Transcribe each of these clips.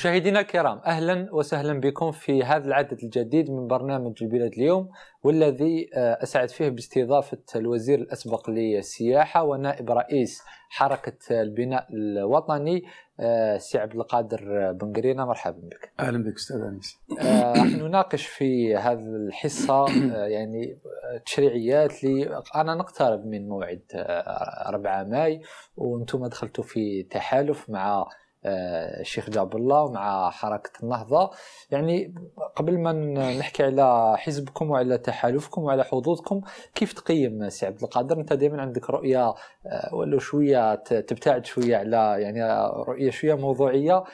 مشاهدينا الكرام اهلا وسهلا بكم في هذا العدد الجديد من برنامج البلاد اليوم والذي آه، اسعد فيه باستضافه الوزير الاسبق للسياحه ونائب رئيس حركه البناء الوطني آه، سي عبد القادر بن قرينا مرحبا بك. اهلا بك استاذ انيس. راح آه، نناقش في هذه الحصه يعني تشريعيات لي انا نقترب من موعد 4 ماي وانتم دخلتوا في تحالف مع آه، الشيخ جاب الله ومع حركة النهضة يعني قبل ما نحكي على حزبكم وعلى تحالفكم وعلى حظوظكم كيف تقيم سي عبد القادر انت دائما عندك رؤية آه، ولو شوية تبتعد شوية على يعني رؤية شوية موضوعية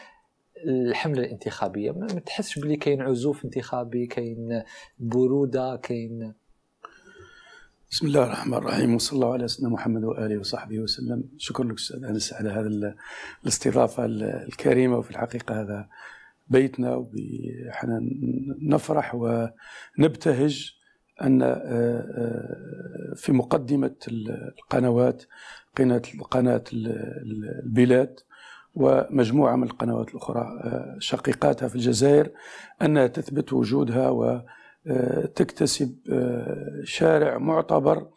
الحمله الانتخابيه ما تحسش بلي كاين عزوف انتخابي كاين بروده كاين بسم الله الرحمن الرحيم وصلى الله على سيدنا محمد واله وصحبه وسلم شكرا لك استاذ انس على هذا الاستضافه الكريمه وفي الحقيقه هذا بيتنا وحنا نفرح ونبتهج ان آه، آه، في مقدمه القنوات قناه البلاد ومجموعه من القنوات الاخرى آه، شقيقاتها في الجزائر انها تثبت وجودها و تكتسب آه، شارع معتبر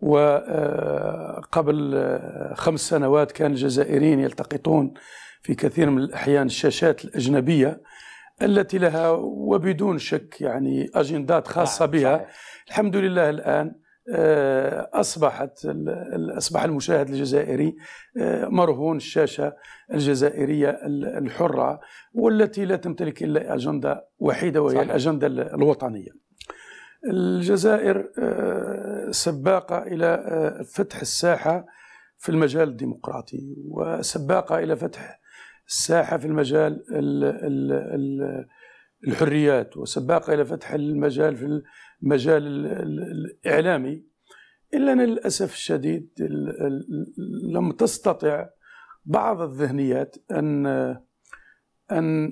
وقبل آه، آه، خمس سنوات كان الجزائريين يلتقطون في كثير من الأحيان الشاشات الأجنبية التي لها وبدون شك يعني أجندات خاصة بها الحمد لله الآن آه، اصبحت اصبح المشاهد الجزائري آه، مرهون الشاشه الجزائريه الحره والتي لا تمتلك الا اجنده وحيده وهي صحيح. الاجنده الوطنيه. الجزائر آه، سباقه الى فتح الساحه في المجال الديمقراطي وسباقه الى فتح الساحه في المجال الحريات وسباقة الى فتح المجال في المجال الاعلامي إلا أن للأسف الشديد لم تستطع بعض الذهنيات أن أن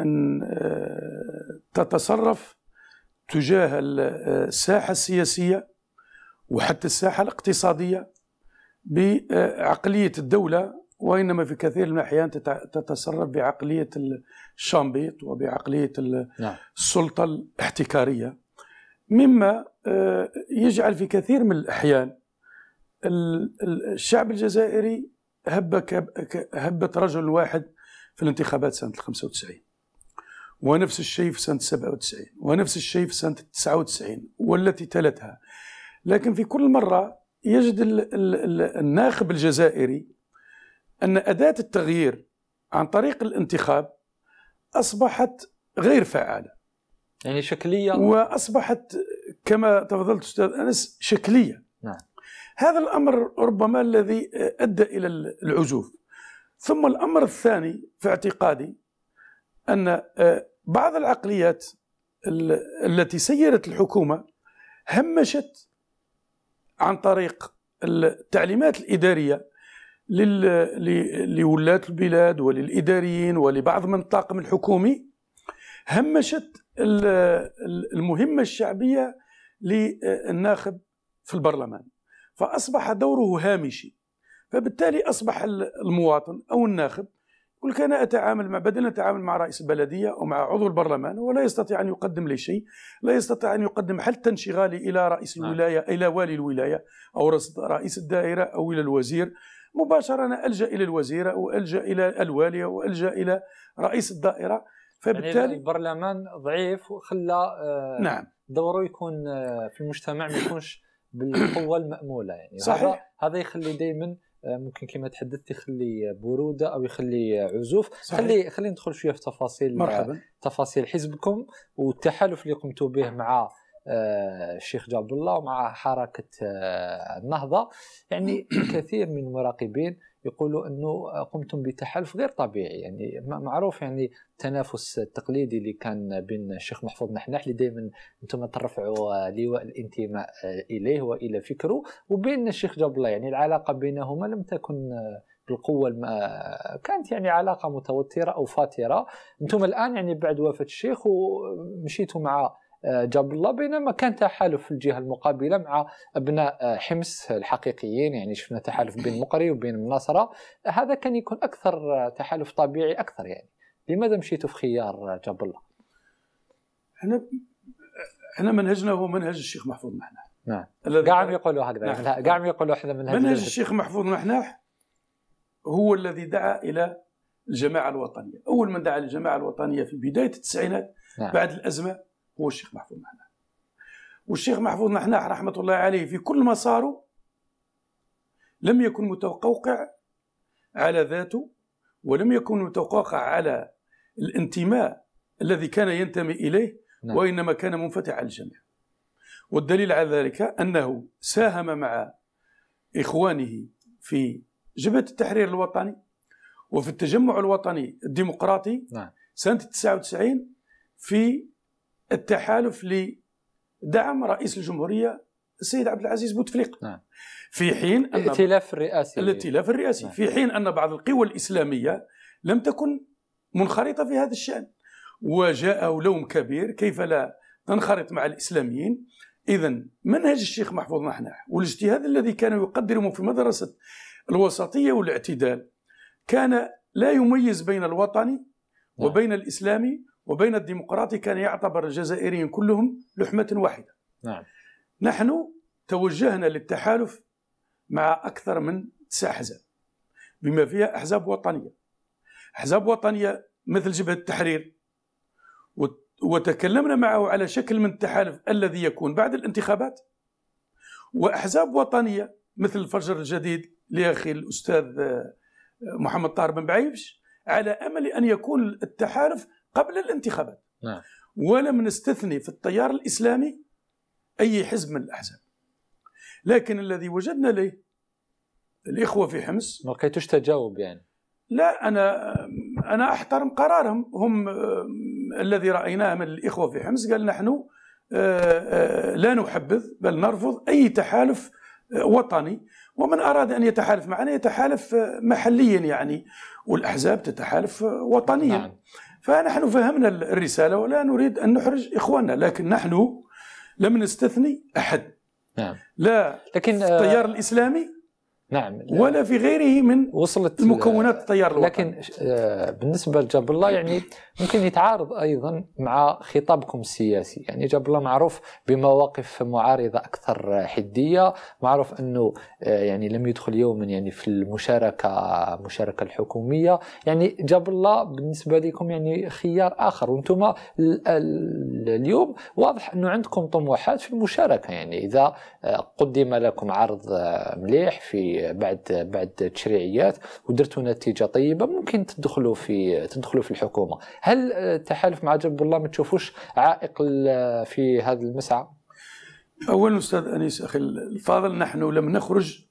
أن آه، تتصرف تجاه آه، الساحة السياسية وحتى الساحة الاقتصادية بعقلية الدولة وإنما في كثير من الأحيان تتصرف بعقلية الشامبيت وبعقلية نعم. السلطة الاحتكارية مما آه، يجعل في كثير من الأحيان الشعب الجزائري هب هبت رجل واحد في الانتخابات سنة 95 ونفس الشيء في سنة 97 ونفس الشيء في سنة 99 والتي تلتها لكن في كل مرة يجد الناخب الجزائري أن أداة التغيير عن طريق الانتخاب أصبحت غير فعالة يعني شكليه واصبحت كما تفضلت استاذ انس شكليه نعم. هذا الامر ربما الذي ادى الى العزوف ثم الامر الثاني في اعتقادي ان آه، بعض العقليات التي سيرت الحكومه همشت عن طريق التعليمات الاداريه لولاة البلاد وللإداريين ولبعض من الطاقم الحكومي همشت المهمة الشعبية للناخب في البرلمان فأصبح دوره هامشي فبالتالي أصبح المواطن أو الناخب يقول لك أنا أتعامل مع بدل أتعامل مع رئيس البلدية أو مع عضو البرلمان ولا يستطيع أن يقدم لي شيء لا يستطيع أن يقدم حتى انشغالي إلى رئيس نعم. الولاية إلى والي الولاية أو رئيس الدائرة أو إلى الوزير مباشرة أنا ألجأ إلى الوزيرة وألجأ إلى الوالية وألجأ إلى رئيس الدائرة يعني فبالتالي يعني البرلمان ضعيف وخلى آه، نعم دوره يكون آه، في المجتمع ما يكونش بالقوه الماموله يعني صحيح. هذا هذا يخلي دائما آه، ممكن كما تحدثت يخلي بروده او يخلي عزوف صحيح. خلي خلي ندخل شويه في تفاصيل مرحبا. تفاصيل حزبكم والتحالف اللي قمتوا به مع الشيخ جاب الله ومع حركه النهضه يعني الكثير من المراقبين يقولوا انه قمتم بتحالف غير طبيعي يعني معروف يعني التنافس التقليدي اللي كان بين الشيخ محفوظ نحناح اللي دائما انتم ترفعوا لواء الانتماء آه، اليه والى فكره وبين الشيخ جاب الله يعني العلاقه بينهما لم تكن آه، بالقوه الم... آه، كانت يعني علاقه متوتره او فاتره انتم الان يعني بعد وفاه الشيخ ومشيتوا مع آه، جاب الله بينما كان تحالف في الجهه المقابله مع ابناء آه، حمص الحقيقيين يعني شفنا تحالف بين مقري وبين النصره هذا كان يكون اكثر آه، تحالف طبيعي اكثر يعني لماذا مشيتوا في خيار جاب الله؟ احنا احنا منهجنا هو منهج الشيخ محفوظ محناح نعم يقولوا هكذا نعم. يقولوا احنا منهج منهج الشيخ محفوظ محناح هو الذي دعا الى الجماعه الوطنيه اول من دعا للجماعه الوطنيه في بدايه التسعينات نعم. بعد الازمه هو الشيخ محفوظ نحنا والشيخ محفوظ نحنا رحمة الله عليه في كل مساره لم يكن متوقع على ذاته ولم يكن متوقع على الانتماء الذي كان ينتمي إليه نعم. وإنما كان منفتح على الجميع والدليل على ذلك أنه ساهم مع إخوانه في جبهة التحرير الوطني وفي التجمع الوطني الديمقراطي نعم. سنة 99 في التحالف لدعم رئيس الجمهوريه السيد عبد العزيز بوتفليقه نعم. في حين ان الائتلاف الرئاسي الائتلاف الرئاسي نعم. في حين ان بعض القوى الاسلاميه لم تكن منخرطه في هذا الشان وجاء لوم كبير كيف لا ننخرط مع الاسلاميين اذا منهج الشيخ محفوظ نحنح والاجتهاد الذي كان يقدمه في مدرسه الوسطيه والاعتدال كان لا يميز بين الوطني نعم. وبين الاسلامي وبين الديمقراطي كان يعتبر الجزائريين كلهم لحمة واحدة نعم. نحن توجهنا للتحالف مع أكثر من تسع أحزاب بما فيها أحزاب وطنية أحزاب وطنية مثل جبهة التحرير وتكلمنا معه على شكل من التحالف الذي يكون بعد الانتخابات وأحزاب وطنية مثل الفجر الجديد لأخي الأستاذ آه، محمد طاهر بن بعيبش على أمل أن يكون التحالف قبل الانتخابات نعم. ولم نستثني في التيار الإسلامي أي حزب من الأحزاب لكن الذي وجدنا ليه الإخوة في حمص ما لقيتوش تجاوب يعني لا أنا أنا أحترم قرارهم هم الذي رأيناه من الإخوة في حمص قال نحن آه، آه، لا نحبذ بل نرفض أي تحالف آه، وطني ومن أراد أن يتحالف معنا يتحالف محليا يعني والأحزاب تتحالف وطنيا نعم. فنحن فهمنا الرسالة ولا نريد أن نحرج إخواننا لكن نحن لم نستثني أحد نعم. لا لكن آه، التيار الإسلامي نعم ولا في غيره من وصلت مكونات التيار الوطني لكن آه، بالنسبه لجاب الله يعني ممكن يتعارض ايضا مع خطابكم السياسي يعني جاب الله معروف بمواقف معارضه اكثر حديه معروف انه آه، يعني لم يدخل يوما يعني في المشاركه المشاركه الحكوميه يعني جاب الله بالنسبه لكم يعني خيار اخر وانتم اليوم واضح انه عندكم طموحات في المشاركه يعني اذا آه، قدم لكم عرض مليح في بعد بعد تشريعيات ودرتوا نتيجه طيبه ممكن تدخلوا في تدخلوا في الحكومه هل التحالف آه، مع جنب الله ما تشوفوش عائق في هذا المسعى اولا استاذ انيس اخي الفاضل نحن لم نخرج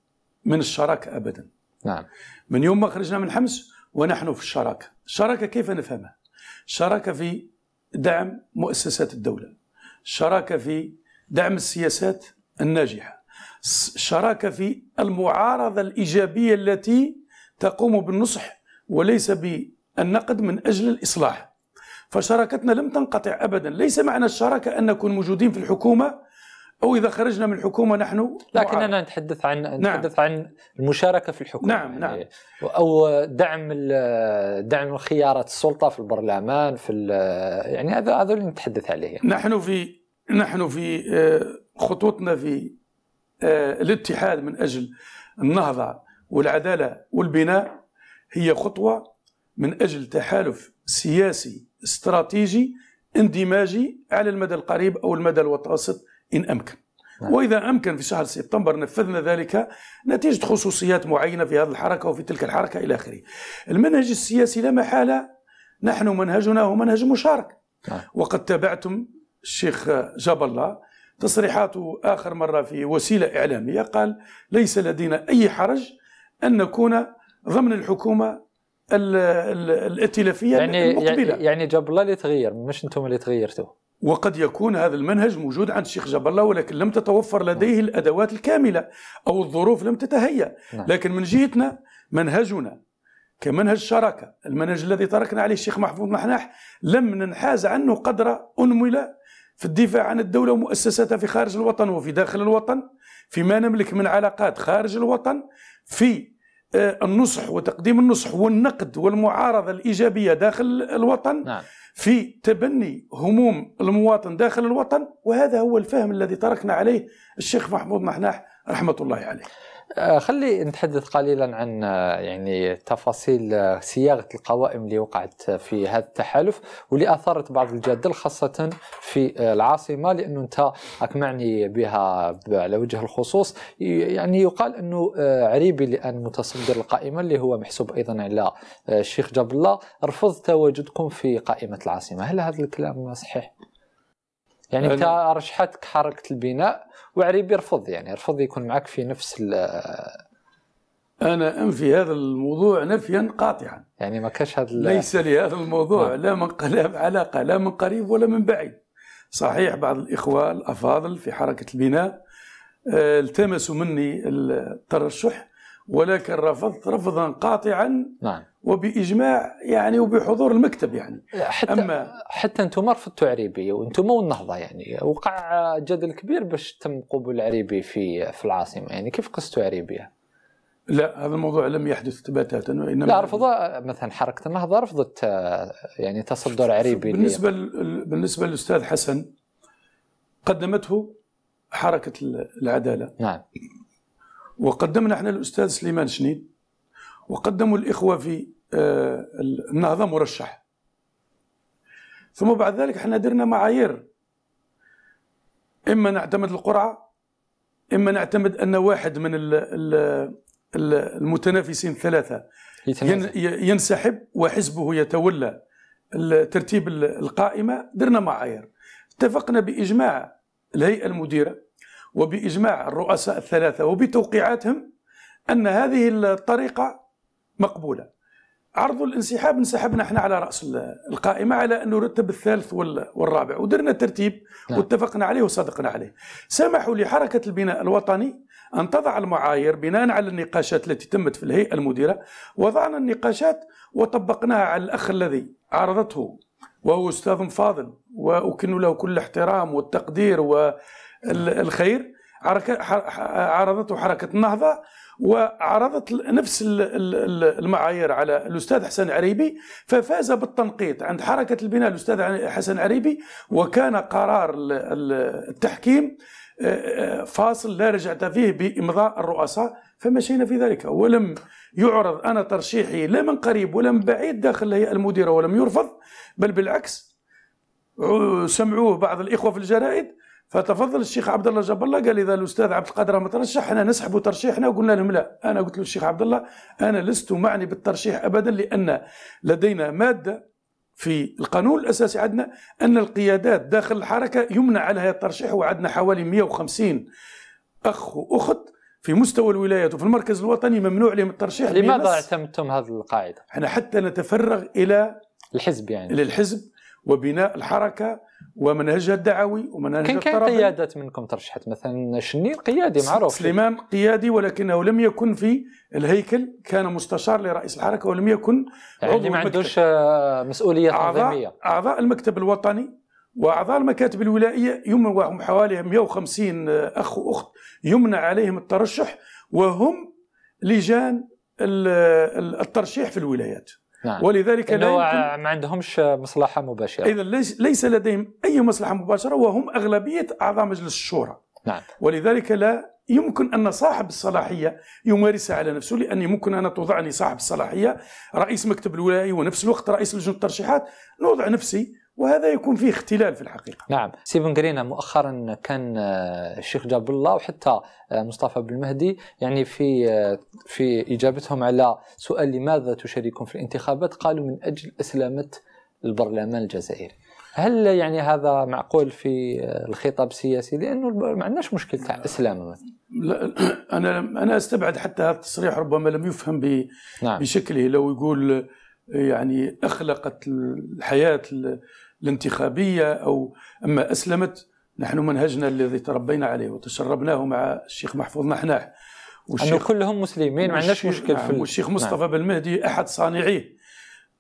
من الشراكه ابدا نعم من يوم ما خرجنا من حمص ونحن في الشراكه الشراكه كيف نفهمها شراكه في دعم مؤسسات الدوله شراكه في دعم السياسات الناجحه شراكة في المعارضة الإيجابية التي تقوم بالنصح وليس بالنقد من أجل الإصلاح فشراكتنا لم تنقطع أبدا ليس معنى الشراكة أن نكون موجودين في الحكومة أو إذا خرجنا من الحكومة نحن لكننا نتحدث عن نعم. نتحدث عن المشاركة في الحكومة نعم نعم يعني، أو دعم دعم خيارات السلطة في البرلمان في يعني هذا هذا اللي نتحدث عليه نحن في نحن في آه، خطوتنا في آه، الاتحاد من أجل النهضة والعدالة والبناء هي خطوة من أجل تحالف سياسي استراتيجي اندماجي على المدى القريب أو المدى المتوسط إن أمكن نعم. وإذا أمكن في شهر سبتمبر نفذنا ذلك نتيجة خصوصيات معينة في هذه الحركة وفي تلك الحركة إلى آخره المنهج السياسي لا محالة نحن منهجنا هو منهج مشارك نعم. وقد تابعتم الشيخ جاب الله تصريحاته آخر مرة في وسيلة إعلامية قال ليس لدينا أي حرج أن نكون ضمن الحكومة الائتلافية يعني المقبلة يعني جاب الله اللي تغير مش أنتم اللي تغيرتوا وقد يكون هذا المنهج موجود عند الشيخ جاب الله ولكن لم تتوفر لديه الأدوات الكاملة أو الظروف لم تتهيأ نعم. لكن من جهتنا منهجنا كمنهج الشراكة المنهج الذي تركنا عليه الشيخ محفوظ محناح لم ننحاز عنه قدر أنملة في الدفاع عن الدولة ومؤسساتها في خارج الوطن وفي داخل الوطن فيما نملك من علاقات خارج الوطن في آه، النصح وتقديم النصح والنقد والمعارضة الإيجابية داخل الوطن نعم. في تبني هموم المواطن داخل الوطن وهذا هو الفهم الذي تركنا عليه الشيخ محمود محناح رحمة الله عليه آه، خلي نتحدث قليلا عن آه، يعني تفاصيل آه، صياغه القوائم اللي وقعت في هذا التحالف واللي اثارت بعض الجدل خاصه في العاصمه لانه انت راك معني بها على وجه الخصوص يعني يقال انه عريبي الان متصدر القائمه اللي هو محسوب ايضا على الشيخ جاب الله رفض تواجدكم في قائمه العاصمه هل هذا الكلام صحيح؟ يعني انت رشحتك حركه البناء وعريب يرفض يعني يرفض يكون معك في نفس ال انا انفي هذا الموضوع نفيا قاطعا يعني ما كاش هذا ليس لهذا الموضوع نعم. لا من قلب علاقه لا من قريب ولا من بعيد صحيح بعض الاخوه الافاضل في حركه البناء آه، التمسوا مني الترشح ولكن رفضت رفضا قاطعا نعم وباجماع يعني وبحضور المكتب يعني حتى اما حتى انتم رفضتوا عريبي وانتم والنهضه يعني وقع جدل كبير باش تم قبول عريبي في في العاصمه يعني كيف قستوا عريبيه؟ لا هذا الموضوع لم يحدث بتاتا وانما لا رفض مثلا حركه النهضه رفضت آه، يعني تصدر عريبي بالنسبه بالنسبه للاستاذ حسن قدمته حركه العداله نعم وقدمنا احنا الاستاذ سليمان شنيد وقدموا الاخوه في آه، النهضه مرشح ثم بعد ذلك احنا درنا معايير اما نعتمد القرعه اما نعتمد ان واحد من المتنافسين الثلاثه ينسحب وحزبه يتولى ترتيب القائمه درنا معايير اتفقنا باجماع الهيئه المديره وبإجماع الرؤساء الثلاثة وبتوقيعاتهم أن هذه الطريقة مقبولة عرض الانسحاب انسحبنا احنا على رأس القائمة على أنه نرتب الثالث والرابع ودرنا الترتيب نعم. واتفقنا عليه وصدقنا عليه سمحوا لحركة البناء الوطني أن تضع المعايير بناء على النقاشات التي تمت في الهيئة المديرة وضعنا النقاشات وطبقناها على الأخ الذي عرضته وهو أستاذ فاضل وأكن له كل احترام والتقدير و الخير عرضته حركة النهضة وعرضت نفس المعايير على الأستاذ حسن عريبي ففاز بالتنقيط عند حركة البناء الأستاذ حسن عريبي وكان قرار التحكيم آه، آه، فاصل لا رجعت فيه بإمضاء الرؤساء فمشينا في ذلك ولم يعرض أنا ترشيحي لا من قريب ولا من بعيد داخل الهيئة المديرة ولم يرفض بل بالعكس سمعوه بعض الإخوة في الجرائد فتفضل الشيخ عبد الله جاب الله قال اذا الاستاذ عبد القادر ما ترشح احنا نسحب ترشيحنا وقلنا لهم لا انا قلت له الشيخ عبد الله انا لست معني بالترشيح ابدا لان لدينا ماده في القانون الاساسي عندنا ان القيادات داخل الحركه يمنع عليها الترشيح وعندنا حوالي 150 اخ واخت في مستوى الولايات وفي المركز الوطني ممنوع عليهم الترشيح لماذا اعتمدتم هذه القاعده؟ احنا حتى نتفرغ الى الحزب يعني للحزب وبناء الحركه ومنهجها الدعوي ومنهجها كان كان قيادات منكم ترشحت مثلا شني قيادي معروف سليمان قيادي ولكنه لم يكن في الهيكل كان مستشار لرئيس الحركه ولم يكن يعني عضو ما عندوش آه، مسؤوليه تنظيميه أعضاء, اعضاء المكتب الوطني واعضاء المكاتب الولائيه يمنعهم حوالي 150 آه، اخ واخت يمنع عليهم الترشح وهم لجان الترشيح في الولايات نعم. ولذلك لا يمكن آه، ما عندهمش مصلحه مباشره اذا ليس لديهم اي مصلحه مباشره وهم اغلبيه اعضاء مجلس الشورى نعم. ولذلك لا يمكن أن صاحب الصلاحية يمارسها على نفسه لأن يمكن أن توضعني صاحب الصلاحية رئيس مكتب الولاية ونفس الوقت رئيس لجنة الترشيحات نوضع نفسي وهذا يكون فيه اختلال في الحقيقه. نعم، سي بن مؤخرا كان آه، الشيخ جاب الله وحتى آه، مصطفى بن المهدي يعني في آه، في اجابتهم على سؤال لماذا تشاركون في الانتخابات قالوا من اجل اسلامه البرلمان الجزائري. هل يعني هذا معقول في الخطاب السياسي لانه ما عندناش مشكل تاع اسلام لا انا انا استبعد حتى هذا التصريح ربما لم يفهم نعم. بشكله لو يقول يعني اخلقت الحياه الانتخابية أو أما أسلمت نحن منهجنا الذي تربينا عليه وتشربناه مع الشيخ محفوظ نحناح والشيخ أنه كلهم مسلمين ما عندناش مشكل في نعم، والشيخ نعم. مصطفى نعم. بن مهدي أحد صانعيه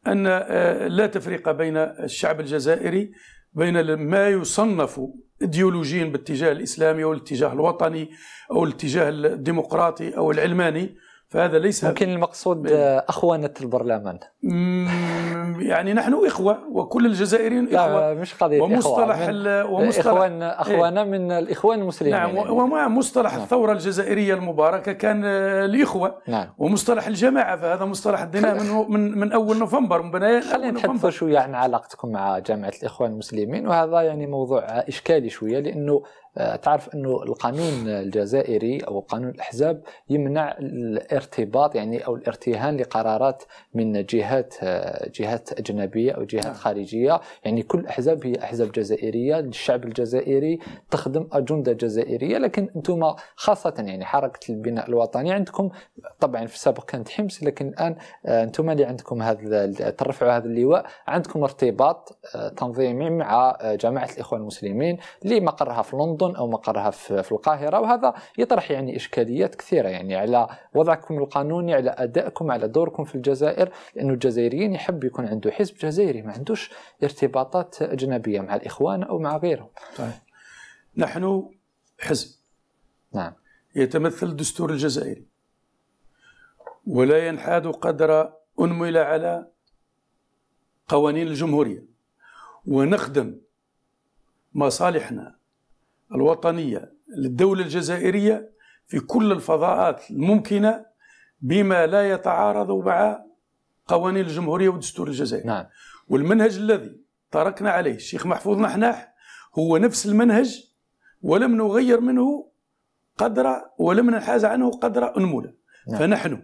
أن آه، لا تفرق بين الشعب الجزائري بين ما يصنف ايديولوجيا باتجاه الاسلامي او الاتجاه الوطني او الاتجاه الديمقراطي او العلماني فهذا ليس ممكن المقصود أخوانة البرلمان يعني نحن إخوة وكل الجزائريين إخوة لا مش قضية ومصطلح إخوة ومصطلح إخوان أخوانا إيه؟ من الإخوان المسلمين نعم يعني. ومع مصطلح نعم. الثورة الجزائرية المباركة كان الإخوة آه، نعم. ومصطلح الجماعة فهذا مصطلح دينا من, من من أول نوفمبر من بناية خلينا نتحدث شوية عن علاقتكم مع جامعة الإخوان المسلمين وهذا يعني موضوع إشكالي شوية لأنه آه، تعرف انه القانون الجزائري او قانون الاحزاب يمنع الارتباط يعني او الارتهان لقرارات من جهات آه، جهات اجنبيه او جهات نعم. خارجيه يعني كل الاحزاب هي احزاب جزائريه للشعب الجزائري تخدم اجنده جزائريه لكن انتم خاصه يعني حركه البناء الوطني عندكم طبعا في السابق كانت حمص لكن الان آه، انتم اللي عندكم هذا ترفعوا هذا اللواء عندكم ارتباط تنظيمي مع جماعه الاخوان المسلمين اللي مقرها في لندن لندن او مقرها في القاهره وهذا يطرح يعني اشكاليات كثيره يعني على وضعكم القانوني على ادائكم على دوركم في الجزائر لانه الجزائريين يحب يكون عنده حزب جزائري ما عندوش ارتباطات اجنبيه مع الاخوان او مع غيرهم. طيب. نحن حزب. نعم. يتمثل الدستور الجزائري. ولا ينحاد قدر انمل على قوانين الجمهوريه. ونخدم مصالحنا الوطنية للدولة الجزائرية في كل الفضاءات الممكنة بما لا يتعارض مع قوانين الجمهورية والدستور الجزائري نعم. والمنهج الذي تركنا عليه الشيخ محفوظ نحناح هو نفس المنهج ولم نغير منه قدر ولم ننحاز عنه قدر أنملة نعم. فنحن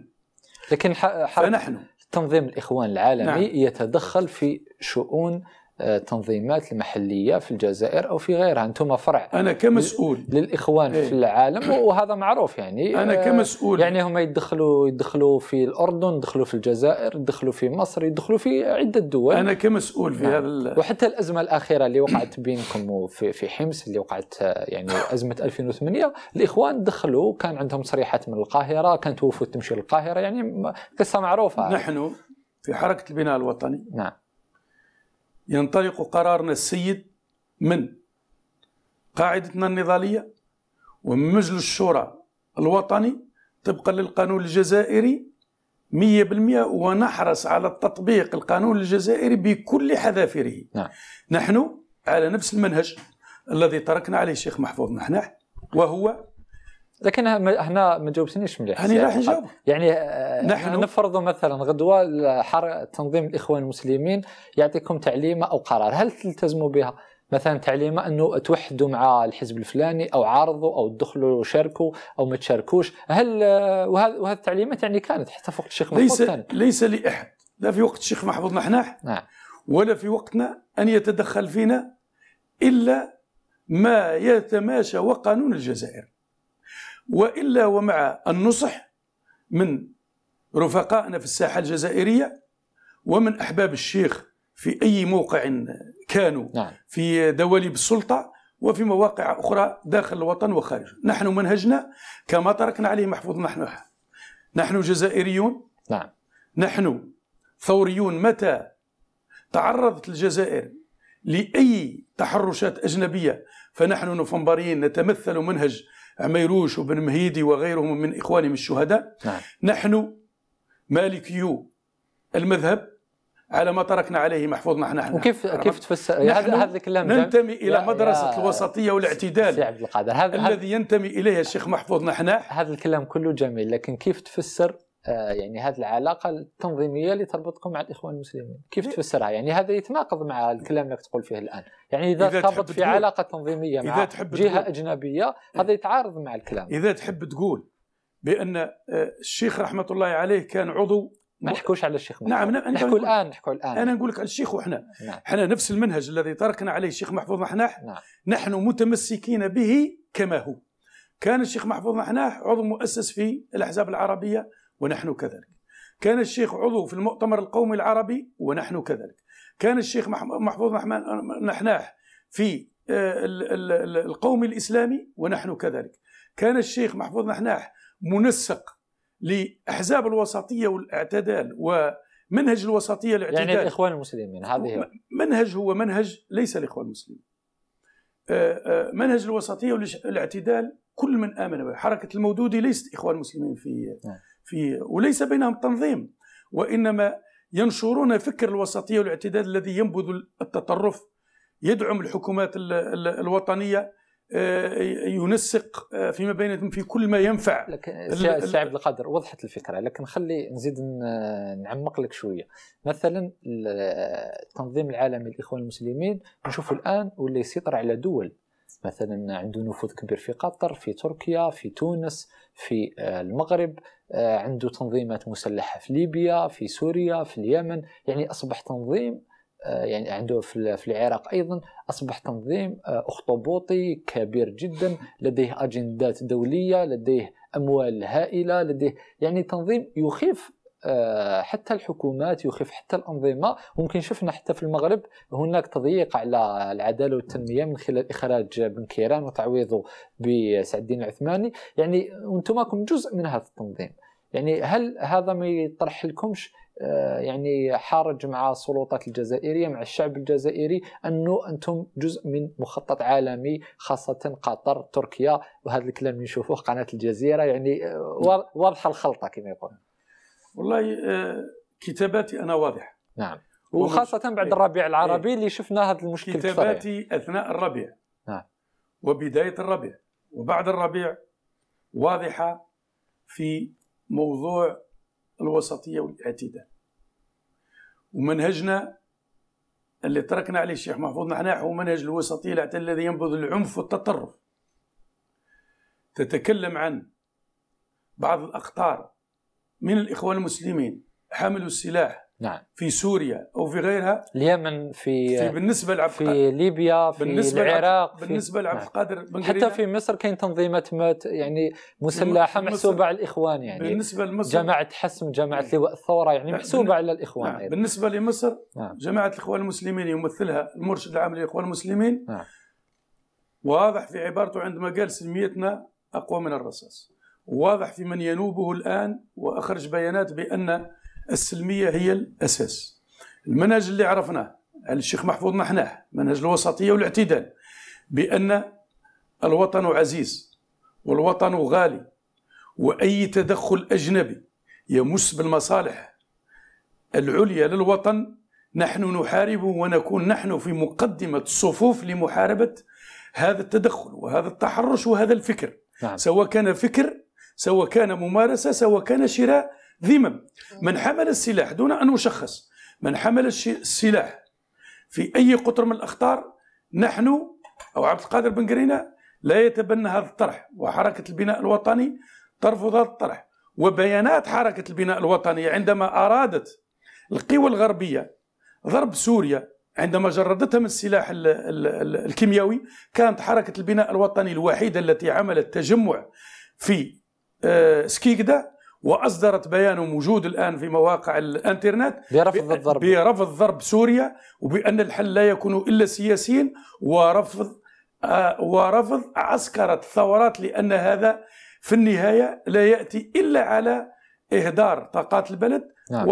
لكن فنحن تنظيم الإخوان العالمي نعم. يتدخل في شؤون آه، تنظيمات المحلية في الجزائر أو في غيرها أنتم فرع أنا كمسؤول للإخوان إيه؟ في العالم وهذا معروف يعني أنا آه، كمسؤول يعني هم يدخلوا يدخلوا في الأردن يدخلوا في الجزائر يدخلوا في مصر يدخلوا في عدة دول أنا كمسؤول في نعم. هذا وحتى الأزمة الأخيرة اللي وقعت بينكم وفي في حمص اللي وقعت آه، يعني أزمة 2008 الإخوان دخلوا كان عندهم صريحات من القاهرة كانت وفود تمشي للقاهرة يعني قصة معروفة نحن في حركة البناء الوطني نعم ينطلق قرارنا السيد من قاعدتنا النضالية ومن مجلس الشورى الوطني طبقا للقانون الجزائري 100% ونحرص على تطبيق القانون الجزائري بكل حذافيره نعم. نحن على نفس المنهج الذي تركنا عليه الشيخ محفوظ نحن وهو لكن هنا ما جاوبتنيش مليح يعني راح نجاوب يعني آه، نحن نفرض مثلا غدوه حر تنظيم الاخوان المسلمين يعطيكم تعليمه او قرار هل تلتزموا بها؟ مثلا تعليمه انه توحدوا مع الحزب الفلاني او عارضوا او تدخلوا وشاركوا او ما تشاركوش هل آه، وهذه التعليمات يعني كانت حتى في وقت الشيخ محفوظ ليس كان. ليس لاحد لا في وقت الشيخ محفوظ نحناح نعم. ولا في وقتنا ان يتدخل فينا الا ما يتماشى وقانون الجزائر وإلا ومع النصح من رفقائنا في الساحة الجزائرية ومن أحباب الشيخ في أي موقع كانوا نعم. في دواليب السلطة وفي مواقع أخرى داخل الوطن وخارجه نحن منهجنا كما تركنا عليه محفوظ نحن نحن جزائريون نعم. نحن ثوريون متى تعرضت الجزائر لأي تحرشات أجنبية فنحن نوفمبريين نتمثل منهج عميروش وبن مهيدي وغيرهم من إخوانهم الشهداء نعم. نحن مالكيو المذهب على ما تركنا عليه محفوظنا نحن احنا وكيف كيف تفسر هذا هذا الكلام ننتمي الى مدرسه يا الوسطيه والاعتدال عبد القادر هذا الذي ينتمي اليها الشيخ محفوظ نحناح هذا الكلام كله جميل لكن كيف تفسر آه، يعني هذه العلاقه التنظيميه اللي تربطكم مع الاخوان المسلمين كيف إيه. تفسرها يعني هذا يتناقض مع الكلام اللي تقول فيه الان يعني اذا, إذا تربط في علاقه تنظيميه مع إذا تحب جهه تقول. اجنبيه إيه. هذا يتعارض مع الكلام اذا تحب تقول بان آه، الشيخ رحمه الله عليه كان عضو ما نحكوش على الشيخ محفوظ نعم نقول. نعم، الان نحكو الان انا نقول لك على الشيخ وحنا نعم. حنا نفس المنهج الذي تركنا عليه الشيخ محفوظ محناح نعم. نحن متمسكين به كما هو كان الشيخ محفوظ محناح عضو مؤسس في الاحزاب العربيه ونحن كذلك كان الشيخ عضو في المؤتمر القومي العربي ونحن كذلك كان الشيخ محفوظ نحناح في آه، القومي الإسلامي ونحن كذلك كان الشيخ محفوظ نحناح منسق لأحزاب الوسطية والاعتدال ومنهج الوسطية يعني الاعتدال يعني الإخوان المسلمين يعني هذه منهج هو منهج ليس الإخوان المسلمين آه، آه، منهج الوسطية والاعتدال كل من آمن به حركة المودودي ليست إخوان مسلمين في نعم. في وليس بينهم تنظيم وإنما ينشرون فكر الوسطية والاعتدال الذي ينبذ التطرف يدعم الحكومات الوطنية آه، ينسق آه، فيما بينهم في كل ما ينفع لكن سي عبد القادر وضحت الفكره لكن خلي نزيد نعمق لك شويه مثلا التنظيم العالمي للاخوان المسلمين نشوف الان ولا يسيطر على دول مثلا عنده نفوذ كبير في قطر في تركيا في تونس في آه، المغرب آه، عنده تنظيمات مسلحة في ليبيا في سوريا في اليمن يعني أصبح تنظيم آه، يعني عنده في العراق أيضا أصبح تنظيم آه، أخطبوطي كبير جدا لديه أجندات دولية لديه أموال هائلة لديه يعني تنظيم يخيف آه، حتى الحكومات يخيف حتى الانظمه ممكن شفنا حتى في المغرب هناك تضييق على العداله والتنميه من خلال اخراج بن كيران وتعويضه بسعد الدين العثماني يعني وانتم ماكم جزء من هذا التنظيم يعني هل هذا ما يطرح لكمش آه، يعني حرج مع السلطات الجزائريه مع الشعب الجزائري انه انتم جزء من مخطط عالمي خاصه قطر تركيا وهذا الكلام اللي نشوفوه قناه الجزيره يعني آه، واضحه الخلطه كما يقولون والله آه، كتاباتي انا واضح نعم وخاصة بعد إيه. الربيع العربي إيه. اللي شفنا هذا المشكل كتاباتي يعني. أثناء الربيع نعم. وبداية الربيع وبعد الربيع واضحة في موضوع الوسطية والاعتدال ومنهجنا اللي تركنا عليه الشيخ محفوظ هو منهج الوسطية الذي ينبذ العنف والتطرف تتكلم عن بعض الأخطار من الإخوان المسلمين حملوا السلاح نعم. في سوريا أو في غيرها اليمن في, في بالنسبة لعبد في ليبيا في بالنسبة العراق في بالنسبة لعبد نعم. القادر نعم. حتى في مصر كاين تنظيمات مات يعني مسلحة محسوبة على الإخوان يعني بالنسبة لمصر جماعة حسم جماعة لواء نعم. الثورة يعني نعم، محسوبة على الإخوان نعم. بالنسبة لمصر نعم. جماعة الإخوان المسلمين يمثلها المرشد العام للإخوان المسلمين نعم. واضح في عبارته عندما قال سلميتنا أقوى من الرصاص واضح في من ينوبه الآن وأخرج بيانات بأن السلمية هي الأساس المنهج اللي عرفناه الشيخ محفوظ نحناه منهج الوسطية والاعتدال بأن الوطن عزيز والوطن غالي وأي تدخل أجنبي يمس بالمصالح العليا للوطن نحن نحاربه ونكون نحن في مقدمة الصفوف لمحاربة هذا التدخل وهذا التحرش وهذا الفكر نعم. سواء كان فكر سواء كان ممارسة سواء كان شراء ذمم آه. من حمل السلاح دون أن أشخص من حمل السلاح في أي قطر من الأخطار نحن أو عبد القادر بن قرينا لا يتبنى هذا الطرح وحركة البناء الوطني ترفض هذا الطرح وبيانات حركة البناء الوطني عندما أرادت القوى الغربية ضرب سوريا عندما جردتها من السلاح ال الكيميائي كانت حركة البناء الوطني الوحيدة التي عملت تجمع في آه، سكيكدا واصدرت بيان موجود الان في مواقع الانترنت برفض الضرب برفض ضرب سوريا وبان الحل لا يكون الا سياسيا ورفض آه، ورفض عسكرة الثورات لان هذا في النهايه لا ياتي الا على اهدار طاقات البلد نعم.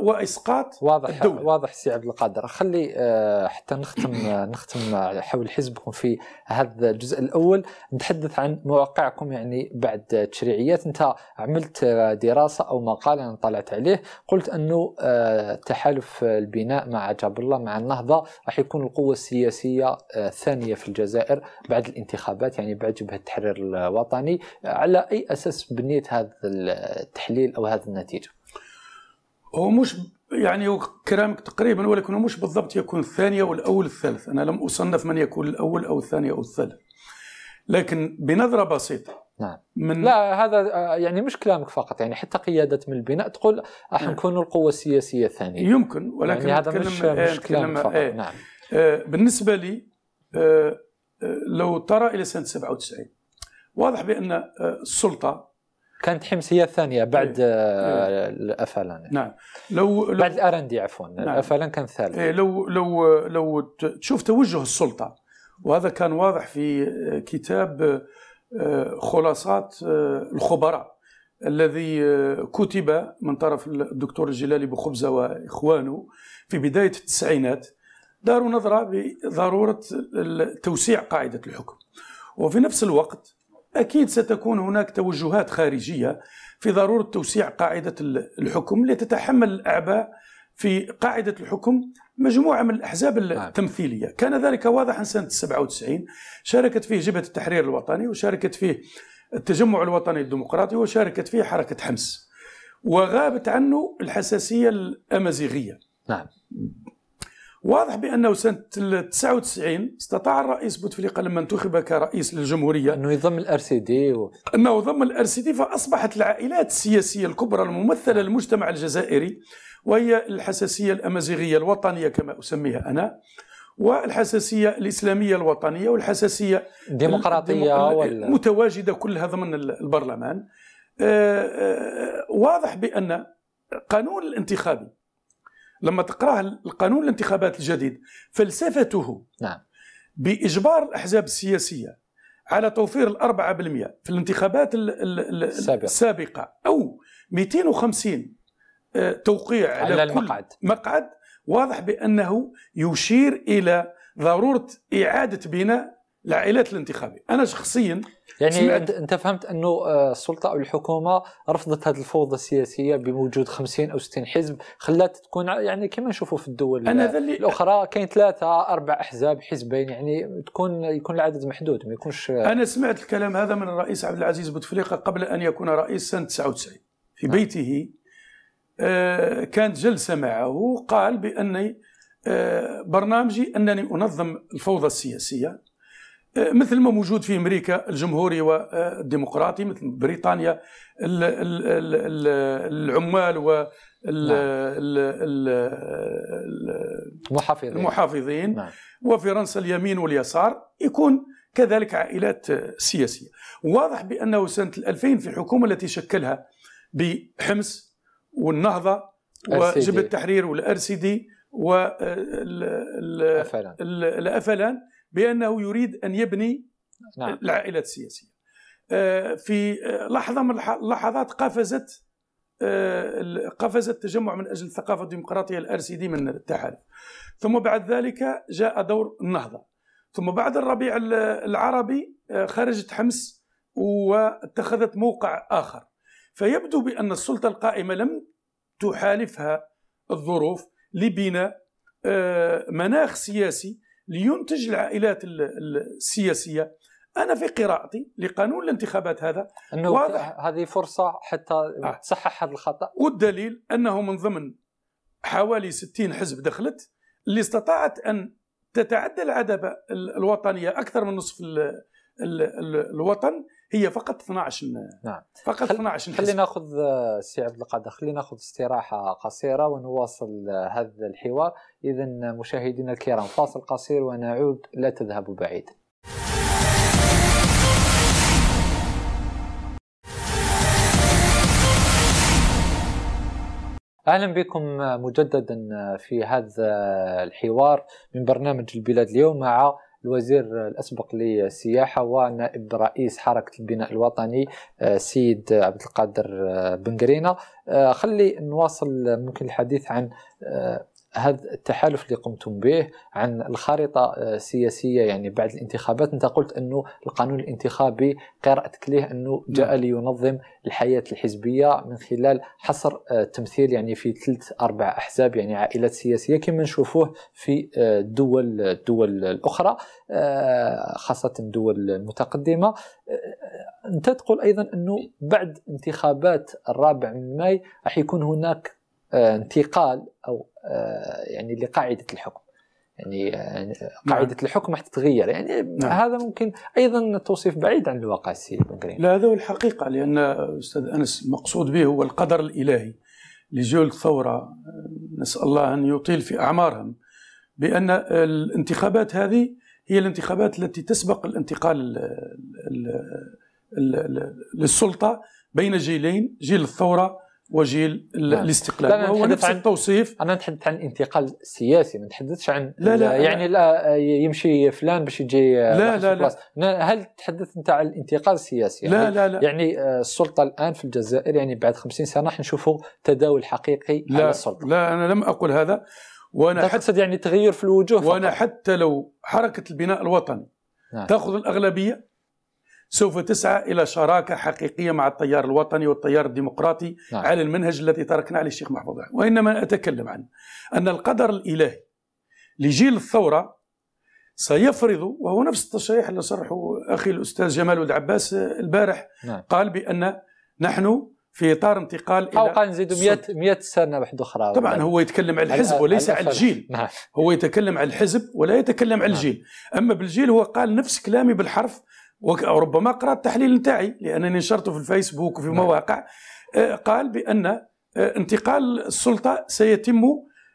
واسقاط واضح الدولة. واضح سي عبد القادر خلي آه، حتى نختم آه، نختم آه، حول حزبكم في هذا الجزء الاول نتحدث عن مواقعكم يعني بعد تشريعيات انت عملت دراسه او مقال انا طلعت عليه قلت انه تحالف البناء مع جاب الله مع النهضه راح يكون القوه السياسيه الثانيه في الجزائر بعد الانتخابات يعني بعد جبهه التحرير الوطني على اي اساس بنيت هذا التحليل او هذه النتيجه هو مش يعني كلامك تقريبا ولكن هو مش بالضبط يكون الثانية والأول الثالث أنا لم أصنف من يكون الأول أو الثاني أو الثالث لكن بنظرة بسيطة نعم من لا هذا آه، يعني مش كلامك فقط يعني حتى قيادة من البناء تقول راح نعم. نكون نعم. القوة السياسية الثانية يمكن ولكن يعني هذا مش, مش كلامك فقط آه. نعم آه بالنسبة لي آه, آه، لو ترى إلى سنة 97 واضح بأن آه، السلطة كانت حمص هي الثانيه بعد إيه. آه، إيه. الافلان يعني. نعم لو, لو بعد الارندي عفوا نعم. الافلان كان ثالث إيه لو لو لو تشوف توجه السلطه وهذا كان واضح في آه، كتاب آه، خلاصات الخبراء الذي كتب من طرف الدكتور الجلالي بخبزه واخوانه في بدايه التسعينات داروا نظره بضروره توسيع قاعده الحكم وفي نفس الوقت أكيد ستكون هناك توجهات خارجية في ضرورة توسيع قاعدة الحكم لتتحمل الأعباء في قاعدة الحكم مجموعة من الأحزاب نعم. التمثيلية كان ذلك واضحا سنة 97 شاركت فيه جبهة التحرير الوطني وشاركت فيه التجمع الوطني الديمقراطي وشاركت فيه حركة حمص وغابت عنه الحساسية الأمازيغية نعم واضح بانه سنه 99 استطاع الرئيس بوتفليقه لما انتخب كرئيس للجمهوريه انه يضم الار سي دي و... انه ضم الار سي دي فاصبحت العائلات السياسيه الكبرى الممثله للمجتمع الجزائري وهي الحساسيه الامازيغيه الوطنيه كما اسميها انا والحساسيه الاسلاميه الوطنيه والحساسيه الديمقراطيه وال... متواجده كلها ضمن البرلمان آه، آه، آه، واضح بان قانون الانتخابي لما تقراه القانون الانتخابات الجديد فلسفته نعم. باجبار الاحزاب السياسيه على توفير الأربعة بالمئة في الانتخابات السابقة. السابقة أو 250 آه، توقيع على, على كل المقعد مقعد واضح بأنه يشير إلى ضرورة إعادة بناء العائلات الانتخابية أنا شخصيا يعني انت فهمت انه آه، السلطه او الحكومه رفضت هذه الفوضى السياسيه بوجود 50 او 60 حزب خلات تكون يعني كما نشوفوا في الدول أنا ذلي الاخرى كاين ثلاثه اربع احزاب حزبين يعني تكون يكون العدد محدود ما يكونش انا سمعت الكلام هذا من الرئيس عبد العزيز بوتفليقه قبل ان يكون رئيس سنه 99 في نعم. بيته آه، كانت جلسه معه قال باني آه، برنامجي انني انظم الفوضى السياسيه مثل ما موجود في امريكا الجمهوري والديمقراطي مثل بريطانيا العمال و نعم. المحافظين المحافظين نعم. وفرنسا اليمين واليسار يكون كذلك عائلات سياسيه واضح بانه سنه 2000 في الحكومه التي شكلها بحمص والنهضه وجبهه التحرير والارسيدي والافلان بأنه يريد أن يبني نعم. العائلات السياسية آه، في آه، لحظة من اللحظات قفزت آه، قفز التجمع من اجل الثقافه الديمقراطيه الار سي دي من التحالف ثم بعد ذلك جاء دور النهضه ثم بعد الربيع العربي خرجت حمص واتخذت موقع اخر فيبدو بان السلطه القائمه لم تحالفها الظروف لبناء مناخ سياسي لينتج العائلات السياسيه انا في قراءتي لقانون الانتخابات هذا انه واضح هذه فرصه حتى آه. تصحح هذا الخطا والدليل انه من ضمن حوالي 60 حزب دخلت اللي استطاعت ان تتعدى العدبه الوطنيه اكثر من نصف الـ الـ الـ الوطن هي فقط 12 نعم فقط 12 خلينا ناخذ آه، سي عبد القادر خلينا ناخذ استراحه قصيره ونواصل آه، هذا الحوار اذا آه، مشاهدينا الكرام فاصل قصير ونعود لا تذهبوا بعيد اهلا بكم مجددا في هذا الحوار من برنامج البلاد اليوم مع الوزير الاسبق للسياحه ونائب رئيس حركه البناء الوطني آه، سيد عبد القادر آه، بنقرينه آه، خلي نواصل ممكن الحديث عن هذا التحالف اللي قمتم به عن الخارطة السياسية آه، يعني بعد الانتخابات أنت قلت أنه القانون الانتخابي قراءتك ليه أنه نعم. جاء لينظم الحياة الحزبية من خلال حصر التمثيل آه، يعني في ثلث أربع أحزاب يعني عائلات سياسية كما نشوفوه في الدول آه، الدول الأخرى خاصة الدول المتقدمة أنت تقول أيضا أنه بعد انتخابات الرابع من ماي راح يكون هناك انتقال او آه، يعني لقاعده الحكم يعني آه، نعم. قاعدة نعم. الحكم راح تتغير يعني نعم. هذا ممكن أيضا توصيف بعيد عن الواقع السيد بنكرين لا هذا هو الحقيقة لأن أستاذ أنس المقصود به هو القدر الإلهي لجيل الثورة آه، نسأل الله أن يطيل في أعمارهم بأن الانتخابات هذه هي الانتخابات التي تسبق الانتقال للسلطة بين جيلين جيل الثورة وجيل نعم. الاستقلال لا هو نفس عن التوصيف انا نتحدث عن انتقال سياسي ما نتحدثش عن لا لا يعني لا يمشي فلان باش يجي لا لا, لا هل تحدث انت عن الانتقال السياسي لا يعني لا لا يعني آه، السلطه الان في الجزائر يعني بعد 50 سنه حنشوفوا تداول حقيقي لا على السلطه لا انا لم اقل هذا وانا تقصد يعني تغير في الوجوه وانا فقط. حتى لو حركه البناء الوطني نعم. تاخذ الاغلبيه سوف تسعى الى شراكه حقيقيه مع التيار الوطني والتيار الديمقراطي نعم. على المنهج الذي تركنا عليه الشيخ محفوظ وانما اتكلم عن ان القدر الالهي لجيل الثوره سيفرض وهو نفس التصريح اللي صرحه اخي الاستاذ جمال ولد عباس البارح نعم. قال بان نحن في اطار انتقال الى قال نزيدوا 100 100 سنه واحده اخرى طبعا هو يتكلم على الحزب وليس على, الجيل نعم. هو يتكلم على الحزب ولا يتكلم على نعم. الجيل اما بالجيل هو قال نفس كلامي بالحرف وربما قرا التحليل نتاعي لأنني نشرته في الفيسبوك وفي نعم. مواقع آه، قال بأن آه، انتقال السلطة سيتم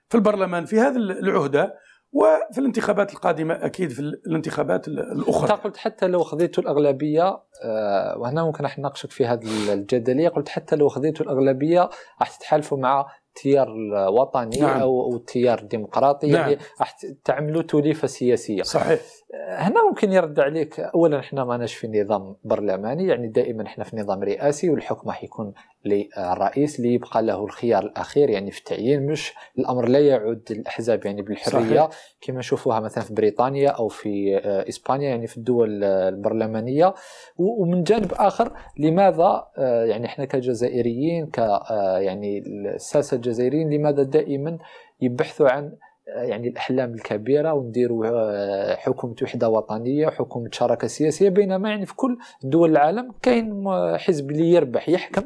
في البرلمان في هذه العهدة وفي الانتخابات القادمة أكيد في الانتخابات الأخرى أنت قلت حتى لو خذيت الأغلبية آه، وهنا ممكن راح نناقشك في هذه الجدلية قلت حتى لو خذيت الأغلبية راح تتحالفوا مع التيار الوطني نعم. او التيار الديمقراطي يعني نعم. يعني راح تعملوا توليفه سياسيه صحيح هنا ممكن يرد عليك اولا احنا ماناش في نظام برلماني يعني دائما احنا في نظام رئاسي والحكم راح يكون للرئيس اللي يبقى له الخيار الاخير يعني في التعيين مش الامر لا يعود للاحزاب يعني بالحريه كما نشوفوها مثلا في بريطانيا او في آه، اسبانيا يعني في الدول البرلمانيه ومن جانب اخر لماذا آه، يعني احنا كجزائريين ك آه، يعني الساسه الجزائريين لماذا دائما يبحثوا عن آه، يعني الاحلام الكبيره ونديروا آه، حكومه وحده وطنيه وحكومه شراكه سياسيه بينما يعني في كل دول العالم كاين آه، حزب اللي يربح يحكم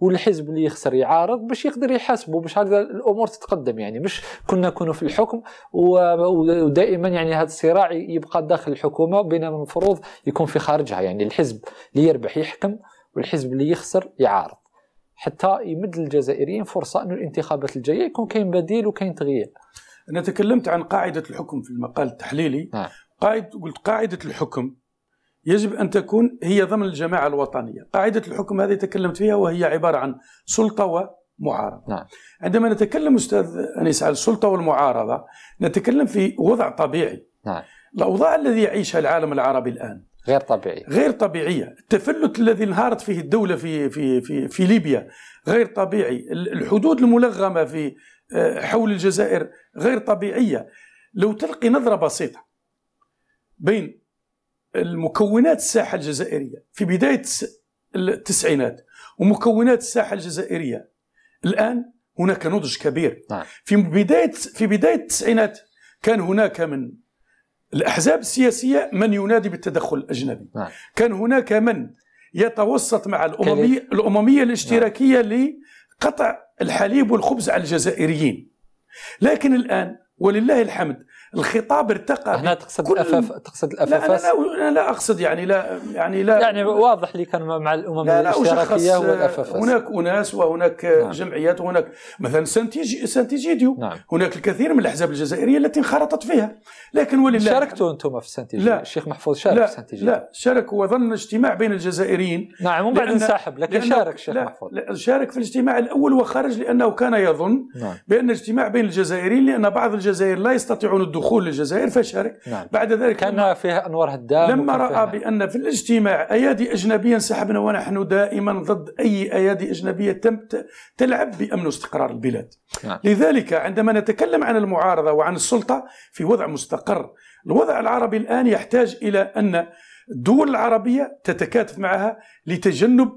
والحزب اللي يخسر يعارض باش يقدر يحاسبه باش هكذا الامور تتقدم يعني مش كنا نكونوا في الحكم ودائما يعني هذا الصراع يبقى داخل الحكومه بينما المفروض يكون في خارجها يعني الحزب اللي يربح يحكم والحزب اللي يخسر يعارض حتى يمد للجزائريين فرصه انه الانتخابات الجايه يكون كاين بديل وكاين تغيير انا تكلمت عن قاعده الحكم في المقال التحليلي نعم. قاعد قلت قاعده الحكم يجب ان تكون هي ضمن الجماعه الوطنيه، قاعده الحكم هذه تكلمت فيها وهي عباره عن سلطه ومعارضه. نعم. عندما نتكلم استاذ انيس على السلطه والمعارضه نتكلم في وضع طبيعي. نعم. الاوضاع الذي يعيشها العالم العربي الان غير طبيعي غير طبيعيه، التفلت الذي انهارت فيه الدوله في في في في ليبيا غير طبيعي، الحدود الملغمه في حول الجزائر غير طبيعية لو تلقي نظرة بسيطة بين المكونات الساحة الجزائرية في بداية التسعينات ومكونات الساحة الجزائرية الآن هناك نضج كبير نعم. في بداية في بداية التسعينات كان هناك من الأحزاب السياسية من ينادي بالتدخل الأجنبي نعم. كان هناك من يتوسط مع الأممية, الأممية نعم. الاشتراكية لقطع الحليب والخبز على الجزائريين لكن الآن ولله الحمد الخطاب ارتقى هنا تقصد كل... الأفاف... تقصد الافافاس لا, لا, لا, لا اقصد يعني لا يعني لا يعني واضح لي كان مع الامم لا لا الاشتراكيه والافافاس هناك اناس وهناك نعم. جمعيات وهناك مثلا سنتيجي سنتيجيديو نعم. هناك الكثير من الاحزاب الجزائريه التي انخرطت فيها لكن ولله شاركتوا انتم في سنتيجيديو لا الشيخ محفوظ شارك لا في سنتيجيديو لا شارك وظن اجتماع بين الجزائريين نعم ومن بعد انسحب لكن لأن... شارك الشيخ محفوظ لا شارك في الاجتماع الاول وخرج لانه كان يظن نعم. بان اجتماع بين الجزائريين لان بعض الجزائر لا يستطيعون دخول الجزائر فشارك نعم. بعد ذلك كان فيها أنوار هدام لما رأى بأن في الاجتماع أيادي أجنبية انسحبنا ونحن دائما ضد أي أيادي أجنبية تم تلعب بأمن واستقرار البلاد نعم. لذلك عندما نتكلم عن المعارضة وعن السلطة في وضع مستقر الوضع العربي الآن يحتاج إلى أن الدول العربية تتكاتف معها لتجنب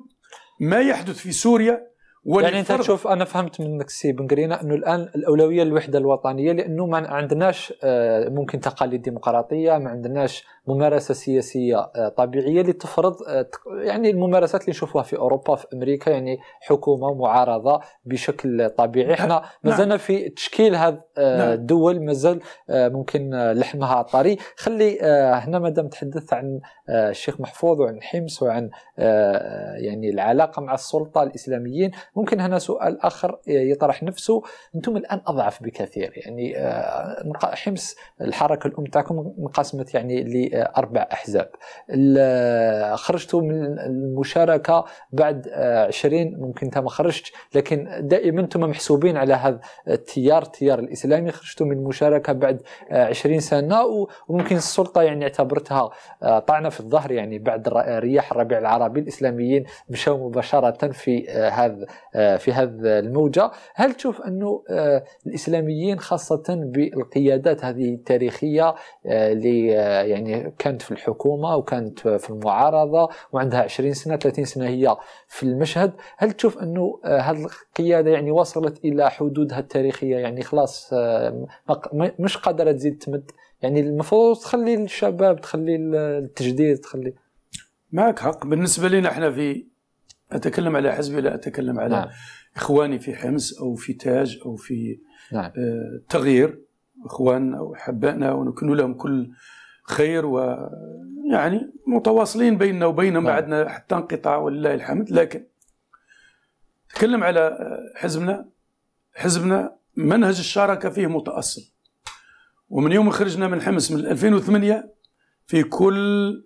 ما يحدث في سوريا يعني انت تشوف انا فهمت منك سي بنقرينا انه الان الاولويه للوحده الوطنيه لانه ما عندناش آه، ممكن تقاليد ديمقراطيه ما عندناش ممارسه سياسيه آه، طبيعيه اللي تفرض آه، يعني الممارسات اللي نشوفوها في اوروبا في امريكا يعني حكومه معارضه بشكل طبيعي احنا نعم. مازلنا في تشكيل هذا الدول نعم. مازال ممكن لحمها طري خلي هنا مادام تحدثت عن الشيخ محفوظ وعن حمص وعن يعني العلاقه مع السلطه الاسلاميين ممكن هنا سؤال اخر إيه، يطرح نفسه انتم الان اضعف بكثير يعني آه، حمص الحركه الام تاعكم انقسمت يعني لاربع آه، احزاب آه، خرجتوا من المشاركه بعد 20 ممكن انت ما خرجتش لكن دائما انتم محسوبين على هذا التيار التيار الاسلامي خرجتوا من المشاركه بعد 20 سنه وممكن السلطه يعني اعتبرتها طعنه في الظهر يعني بعد رياح الربيع العربي الاسلاميين مشاو مباشره في هذا آه، في هذا الموجة هل تشوف أنه آه، الإسلاميين خاصة بالقيادات هذه التاريخية آه، اللي يعني كانت في الحكومة وكانت في المعارضة وعندها 20 سنة 30 سنة هي في المشهد هل تشوف أنه هذه القيادة يعني وصلت إلى حدودها التاريخية يعني خلاص مش قادرة تزيد تمد يعني المفروض تخلي الشباب تخلي التجديد تخلي معك حق بالنسبه لنا احنا في أتكلم على حزبي لا أتكلم على نعم. إخواني في حمص أو في تاج أو في نعم. آه تغيير إخواننا وحبائنا ونكن لهم كل خير ويعني متواصلين بيننا وبينهم نعم. بعدنا حتى انقطاع ولله الحمد لكن تكلم على آه، حزبنا حزبنا منهج الشراكه فيه متاصل ومن يوم خرجنا من حمص من 2008 في كل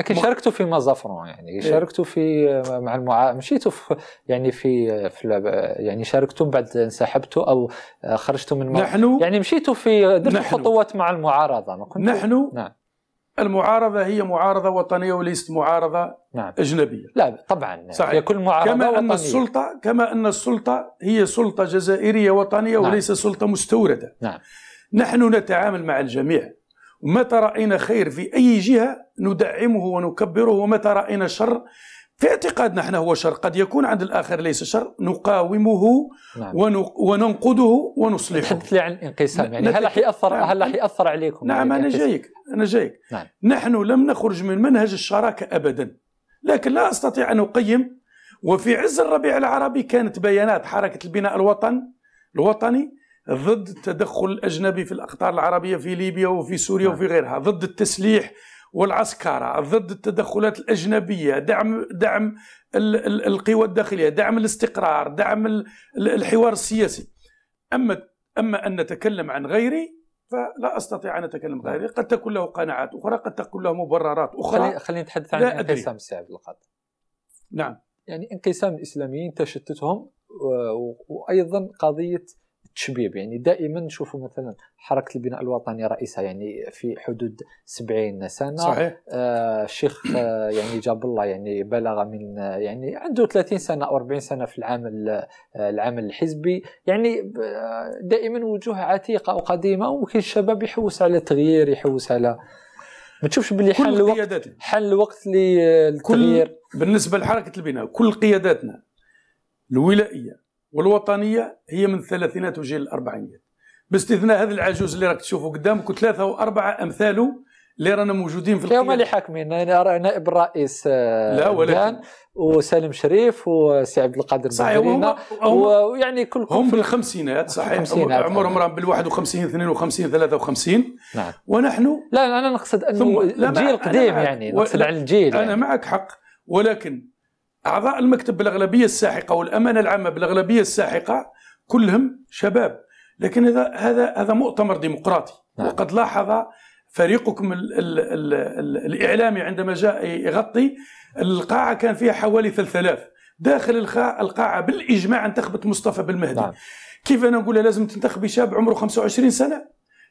لكن شاركتوا في مازافرون يعني إيه. شاركتوا في آه، مع المعا مشيتوا في يعني في, آه، في يعني شاركتوا بعد انسحبتوا او آه، خرجتوا من نحن يعني مشيتوا في درتوا خطوات مع المعارضه ما كنت نحن نعم المعارضة هي معارضة وطنية وليست معارضة نعم. أجنبية لا طبعا يعني صحيح. هي كل معارضة كما وطنية. أن السلطة كما أن السلطة هي سلطة جزائرية وطنية نعم. وليس سلطة مستوردة نعم. نحن نتعامل مع الجميع متى رأينا خير في أي جهة ندعمه ونكبره ومتى رأينا شر في اعتقادنا احنا هو شر قد يكون عند الآخر ليس شر نقاومه نعم. وننقده ونصلحه تحدث لي عن الانقسام يعني هل راح يأثر نعم. هل راح يأثر عليكم نعم أنا يعني جايك أنا جايك نعم. نحن لم نخرج من منهج الشراكة أبدا لكن لا أستطيع أن أقيم وفي عز الربيع العربي كانت بيانات حركة البناء الوطن الوطني ضد التدخل الأجنبي في الأقطار العربية في ليبيا وفي سوريا وفي غيرها ضد التسليح والعسكرة ضد التدخلات الأجنبية دعم دعم القوى الداخلية دعم الاستقرار دعم الحوار السياسي أما أما أن نتكلم عن غيري فلا استطيع ان اتكلم غيري قد تكون له قناعات اخرى قد تكون له مبررات اخرى خلينا نتحدث عن انقسام السعب القادم نعم يعني انقسام الاسلاميين تشتتهم وايضا قضيه التشبيب يعني دائما نشوفوا مثلا حركه البناء الوطني رئيسها يعني في حدود 70 سنه صحيح الشيخ آه،, آه يعني جاب الله يعني بلغ من آه، يعني عنده 30 سنه او 40 سنه في العمل آه، العمل الحزبي يعني دائما وجوه عتيقه وقديمه وممكن الشباب يحوس على تغيير يحوس على ما تشوفش باللي حل الوقت حل الوقت للتغيير بالنسبه لحركه البناء كل قياداتنا الولائيه والوطنيه هي من الثلاثينات وجيل الاربعينيات باستثناء هذا العجوز اللي راك تشوفه قدامك ثلاثه واربعه امثاله اللي رانا موجودين في القيادة هما اللي حاكمين نائب الرئيس آه، لا ولكن وسالم شريف وسي عبد القادر صحيح هم ويعني كل هم بالخمسينات صحيح عمرهم راهم بال 51 52 53 نعم ونحن لا انا نقصد انه الجيل القديم يعني نقصد على الجيل انا يعني. معك حق ولكن أعضاء المكتب بالأغلبية الساحقة والأمانة العامة بالأغلبية الساحقة كلهم شباب لكن هذا هذا هذا مؤتمر ديمقراطي نعم. وقد لاحظ فريقكم الـ الـ الـ الـ الإعلامي عندما جاء يغطي القاعة كان فيها حوالي 3000 داخل القاعة بالإجماع انتخبت مصطفى بالمهدي نعم. كيف أنا نقول لازم تنتخبي شاب عمره 25 سنة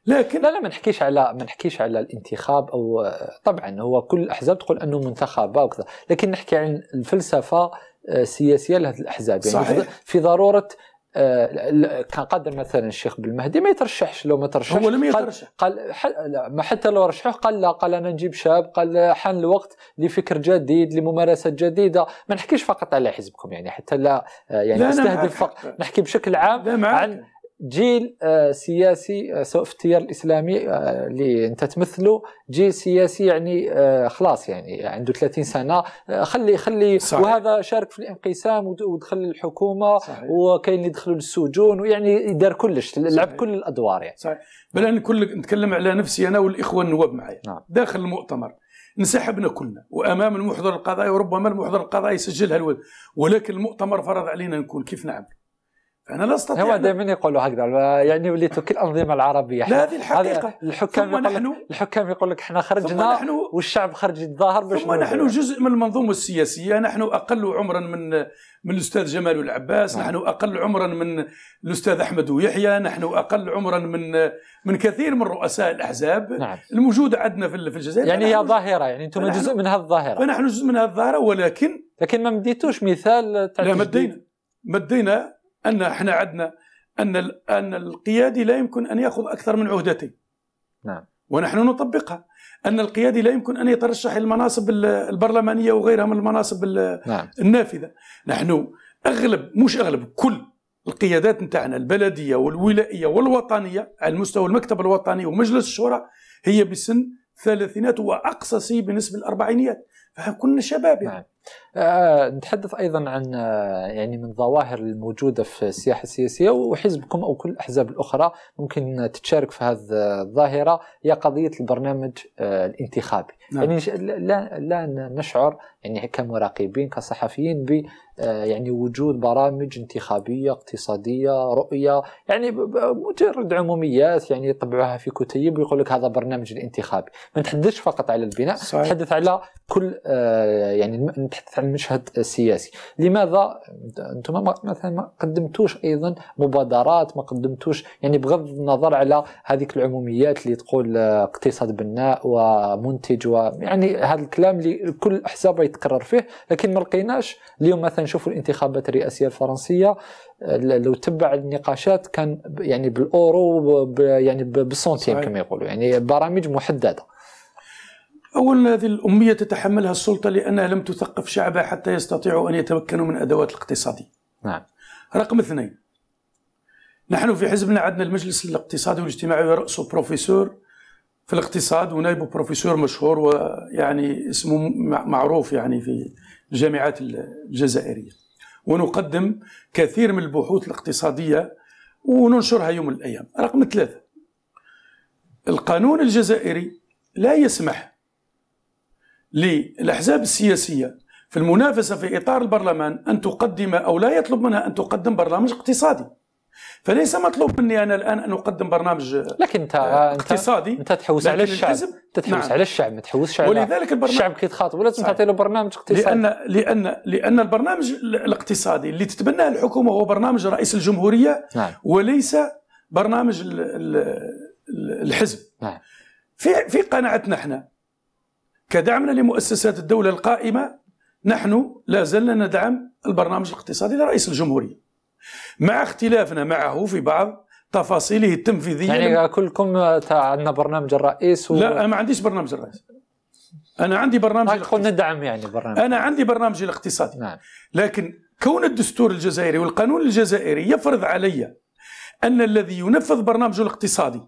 لكن لا لا ما نحكيش على ما نحكيش على الانتخاب او آه، طبعا هو كل الاحزاب تقول انه منتخبه وكذا لكن نحكي عن الفلسفه آه، السياسيه لهذه الاحزاب يعني صحيح. في ضروره آه، كان قدر مثلا الشيخ بالمهدي ما يترشحش لو ما ترشحش هو لم يترشح قال, قال ما حتى لو رشحه قال لا قال انا نجيب شاب قال حان الوقت لفكر جديد لممارسات جديده ما نحكيش فقط على حزبكم يعني حتى لا يعني لا نستهدف فقط نحكي بشكل عام عن جيل آه، سياسي آه، سواء في التيار الاسلامي آه، اللي انت تمثله جيل سياسي يعني خلاص يعني, يعني عنده 30 سنه خلي خلي صحيح. وهذا شارك في الانقسام ودخل الحكومه وكاين اللي دخلوا للسجون ويعني دار كلش لعب كل الادوار يعني صحيح بلا كل نتكلم على نفسي انا والاخوه النواب معايا نعم. داخل المؤتمر انسحبنا كلنا وامام المحضر القضائي وربما المحضر القضائي يسجلها الولد ولكن المؤتمر فرض علينا نكون كيف نعمل فانا لا استطيع هو دائما يقولوا هكذا يعني وليتوا كالانظمه العربيه لا هذه الحقيقه الحكام يقول لك الحكام يقول لك احنا خرجنا نحن والشعب خرج يتظاهر باش ثم نحن جزء من المنظومه السياسيه نحن اقل عمرا من من الاستاذ جمال العباس نعم. نحن اقل عمرا من الاستاذ احمد ويحيى نحن اقل عمرا من من كثير من رؤساء الاحزاب نعم. الموجوده عندنا في الجزائر يعني هي ظاهره يعني انتم جزء من هذه الظاهره فنحن جزء من هذه الظاهره ولكن لكن ما مديتوش مثال تاع لا مدينا مدينا ان احنا عدنا ان ان القيادي لا يمكن ان ياخذ اكثر من عهدتين نعم ونحن نطبقها ان القيادي لا يمكن ان يترشح المناصب البرلمانيه وغيرها من المناصب نعم. النافذه نحن اغلب مش اغلب كل القيادات نتاعنا البلديه والولائيه والوطنيه على مستوى المكتب الوطني ومجلس الشورى هي بسن ثلاثينات واقصى شيء بالنسبه للاربعينيات فكنا شباب يعني. نعم. آه، نتحدث ايضا عن آه، يعني من الظواهر الموجوده في السياحه السياسيه وحزبكم او كل الاحزاب الاخرى ممكن تتشارك في هذه الظاهره هي قضيه البرنامج آه، الانتخابي نعم. يعني لا لا نشعر يعني كمراقبين كصحفيين ب يعني وجود برامج انتخابيه اقتصاديه رؤيه يعني مجرد عموميات يعني يطبعوها في كتيب ويقول لك هذا برنامج الانتخابي ما نتحدثش فقط على البناء نتحدث على كل يعني نتحدث عن المشهد السياسي لماذا انتم مثلا ما قدمتوش ايضا مبادرات ما قدمتوش يعني بغض النظر على هذيك العموميات اللي تقول آه، اقتصاد بناء ومنتج ويعني هذا الكلام اللي كل حساب يتكرر فيه لكن ما لقيناش اليوم مثلا نشوفوا الانتخابات الرئاسيه الفرنسيه لو تبع النقاشات كان يعني بالاورو يعني بالسنتيم كما يقولوا يعني برامج محدده أولا هذه الأمية تتحملها السلطة لأنها لم تثقف شعبها حتى يستطيعوا أن يتمكنوا من أدوات الاقتصادي نعم رقم اثنين نحن في حزبنا عندنا المجلس الاقتصادي والاجتماعي ورأسه بروفيسور في الاقتصاد ونائب بروفيسور مشهور ويعني اسمه معروف يعني في الجامعات الجزائرية ونقدم كثير من البحوث الاقتصادية وننشرها يوم من الأيام رقم ثلاثة القانون الجزائري لا يسمح للأحزاب السياسية في المنافسة في إطار البرلمان أن تقدم أو لا يطلب منها أن تقدم برنامج اقتصادي فليس مطلوب مني انا الان ان اقدم برنامج لكن انت آه، اقتصادي انت تحوس على الشعب تتحوس تحوس نعم. على الشعب ما تحوسش على ولذلك البرنامج الشعب كيتخاطب ولازم تعطي له برنامج اقتصادي لان لان لان البرنامج الاقتصادي اللي تتبناه الحكومه هو برنامج رئيس الجمهوريه نعم. وليس برنامج الحزب نعم. في في قناعتنا احنا كدعمنا لمؤسسات الدولة القائمة نحن لا زلنا ندعم البرنامج الاقتصادي لرئيس الجمهورية مع اختلافنا معه في بعض تفاصيله التنفيذية يعني كلكم عندنا برنامج الرئيس و... لا أنا ما عنديش برنامج الرئيس أنا عندي برنامج قلنا طيب، ندعم يعني برنامج أنا عندي برنامجي الاقتصادي نعم. لكن كون الدستور الجزائري والقانون الجزائري يفرض علي أن الذي ينفذ برنامجه الاقتصادي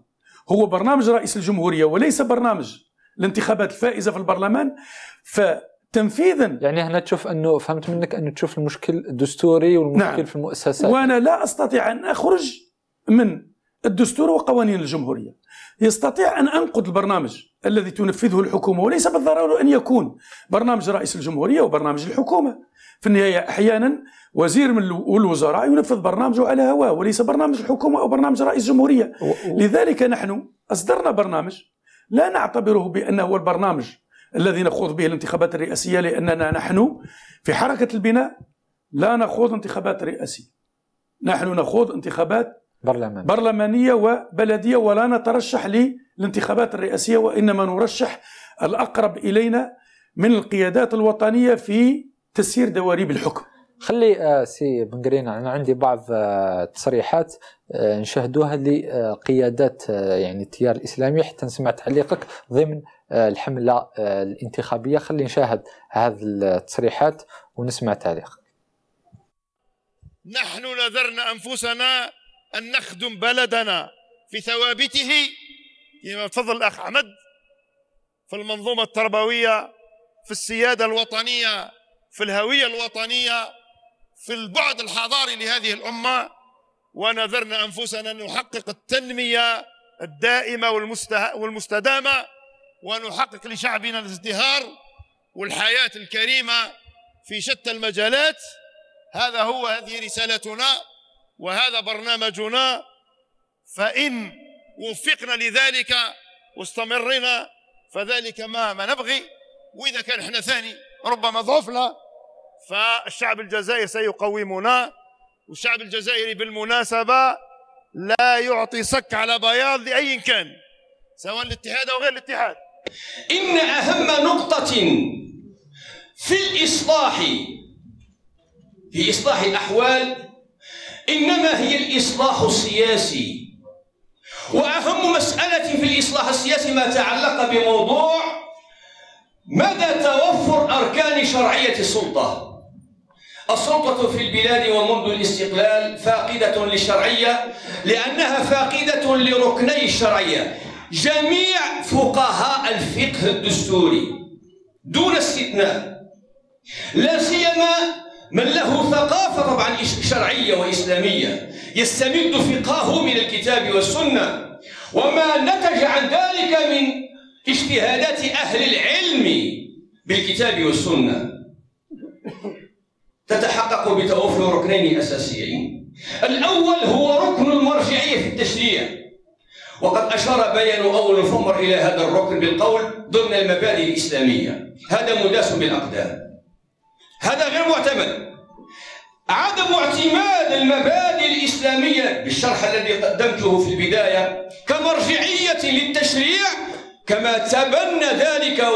هو برنامج رئيس الجمهورية وليس برنامج الانتخابات الفائزه في البرلمان فتنفيذا يعني هنا تشوف انه فهمت منك انه تشوف المشكل الدستوري والمشكل نعم. في المؤسسات وانا لا استطيع ان اخرج من الدستور وقوانين الجمهوريه يستطيع ان انقد البرنامج الذي تنفذه الحكومه وليس بالضروره ان يكون برنامج رئيس الجمهوريه وبرنامج الحكومه في النهايه احيانا وزير من الوزراء ينفذ برنامجه على هواه وليس برنامج الحكومه او برنامج رئيس الجمهوريه لذلك نحن اصدرنا برنامج لا نعتبره بأنه هو البرنامج الذي نخوض به الانتخابات الرئاسية لأننا نحن في حركة البناء لا نخوض انتخابات رئاسية نحن نخوض انتخابات برلمان. برلمانية وبلدية ولا نترشح للانتخابات الرئاسية وإنما نرشح الأقرب إلينا من القيادات الوطنية في تسيير دواريب الحكم خلي آه، سي بن انا عندي بعض التصريحات آه، آه، نشاهدوها لقيادات يعني التيار الاسلامي حتى نسمع تعليقك ضمن الحمله الانتخابيه خلي نشاهد هذه التصريحات ونسمع تعليقك نحن نذرنا انفسنا ان نخدم بلدنا في ثوابته كما تفضل الاخ احمد في المنظومه التربويه في السياده الوطنيه في الهويه الوطنيه في البعد الحضاري لهذه الامه ونذرنا انفسنا ان نحقق التنميه الدائمه والمستدامه ونحقق لشعبنا الازدهار والحياه الكريمه في شتى المجالات هذا هو هذه رسالتنا وهذا برنامجنا فان وفقنا لذلك واستمرنا فذلك ما ما نبغي واذا كان احنا ثاني ربما ضعفنا فالشعب الجزائري سيقومنا والشعب الجزائري بالمناسبة لا يعطي صك على بياض لأي كان سواء الاتحاد أو غير الاتحاد إن أهم نقطة في الإصلاح في إصلاح الأحوال إنما هي الإصلاح السياسي وأهم مسألة في الإصلاح السياسي ما تعلق بموضوع مدى توفر أركان شرعية السلطة السلطة في البلاد ومنذ الاستقلال فاقدة للشرعية لأنها فاقدة لركني الشرعية جميع فقهاء الفقه الدستوري دون استثناء لا سيما من له ثقافة طبعا شرعية وإسلامية يستمد فقهه من الكتاب والسنة وما نتج عن ذلك من اجتهادات أهل العلم بالكتاب والسنة تتحقق بتوفر ركنين أساسيين الأول هو ركن المرجعيه في التشريع وقد أشار بيان أول فمر إلى هذا الركن بالقول ضمن المبادئ الإسلامية هذا مداس بالأقدام هذا غير معتمد عدم اعتماد المبادئ الإسلامية بالشرح الذي قدمته في البداية كمرجعية للتشريع كما تبنى ذلك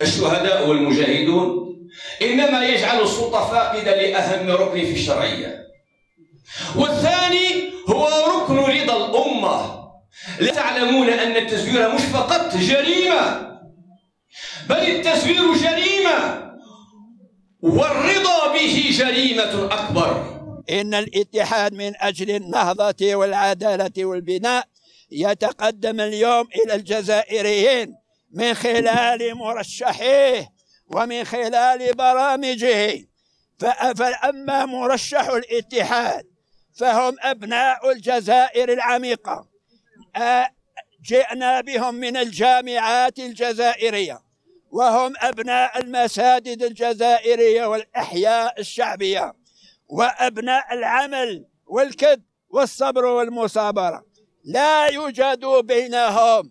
والشهداء والمجاهدون إنما يجعل السلطة فاقدة لأهم ركن في الشرعية والثاني هو ركن رضا الأمة لا تعلمون أن التزوير مش فقط جريمة بل التزوير جريمة والرضا به جريمة أكبر إن الاتحاد من أجل النهضة والعدالة والبناء يتقدم اليوم إلى الجزائريين من خلال مرشحيه ومن خلال برامجه فأما مرشح الاتحاد فهم أبناء الجزائر العميقة جئنا بهم من الجامعات الجزائرية وهم أبناء المساجد الجزائرية والأحياء الشعبية وأبناء العمل والكد والصبر والمصابرة لا يوجد بينهم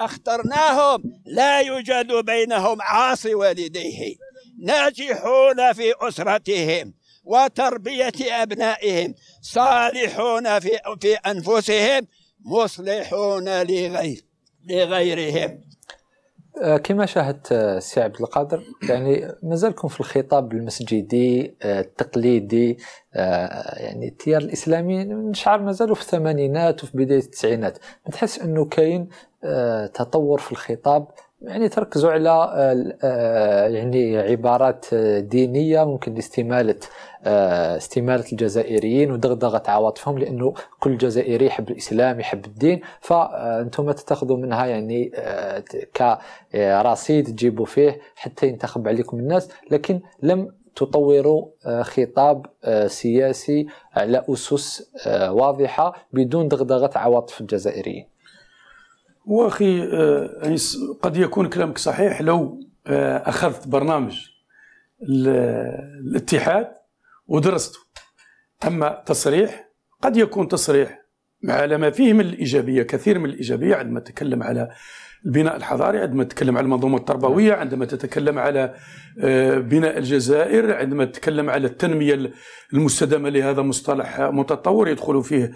اخترناهم لا يوجد بينهم عاصي والديه ناجحون في اسرتهم وتربيه ابنائهم صالحون في في انفسهم مصلحون لغير لغيرهم آه، كما شاهدت السي آه، عبد القادر يعني مازالكم في الخطاب المسجدي آه، التقليدي يعني التيار الاسلامي نشعر مازالوا في الثمانينات وفي بدايه التسعينات ما تحس انه كاين تطور في الخطاب يعني تركزوا على يعني عبارات دينيه ممكن لاستماله آه، استماله الجزائريين ودغدغه عواطفهم لانه كل جزائري يحب الاسلام يحب الدين فانتم تاخذوا منها يعني آه، كرصيد تجيبوا فيه حتى ينتخب عليكم الناس لكن لم تطوروا آه، خطاب سياسي على اسس واضحه بدون دغدغه عواطف الجزائريين. واخي قد يكون كلامك صحيح لو اخذت برنامج الاتحاد ودرسته أما تصريح قد يكون تصريح على ما فيه من الإيجابية كثير من الإيجابية عندما تكلم على البناء الحضاري عندما تتكلم على المنظومه التربويه نعم. عندما تتكلم على آه، بناء الجزائر عندما تتكلم على التنميه المستدامه لهذا مصطلح متطور يدخل فيه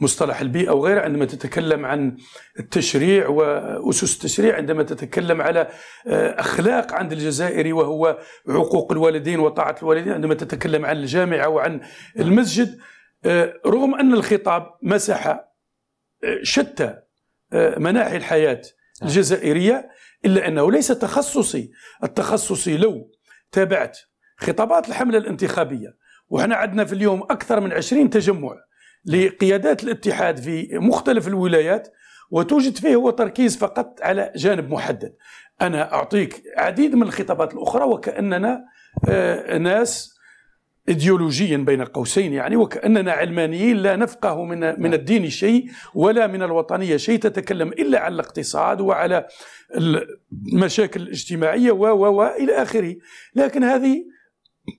مصطلح البيئه وغيره عندما تتكلم عن التشريع واسس التشريع عندما تتكلم على آه، اخلاق عند الجزائري وهو عقوق الوالدين وطاعه الوالدين عندما تتكلم عن الجامعه وعن نعم. المسجد آه، رغم ان الخطاب مسح شتى آه، مناحي الحياة نعم. الجزائرية إلا أنه ليس تخصصي التخصصي لو تابعت خطابات الحملة الانتخابية وحنا عندنا في اليوم أكثر من عشرين تجمع لقيادات الاتحاد في مختلف الولايات وتوجد فيه هو تركيز فقط على جانب محدد أنا أعطيك عديد من الخطابات الأخرى وكأننا آه، ناس ايديولوجيا بين قوسين يعني وكاننا علمانيين لا نفقه من من نعم. الدين شيء ولا من الوطنيه شيء تتكلم الا عن الاقتصاد وعلى المشاكل الاجتماعيه و و الى اخره لكن هذه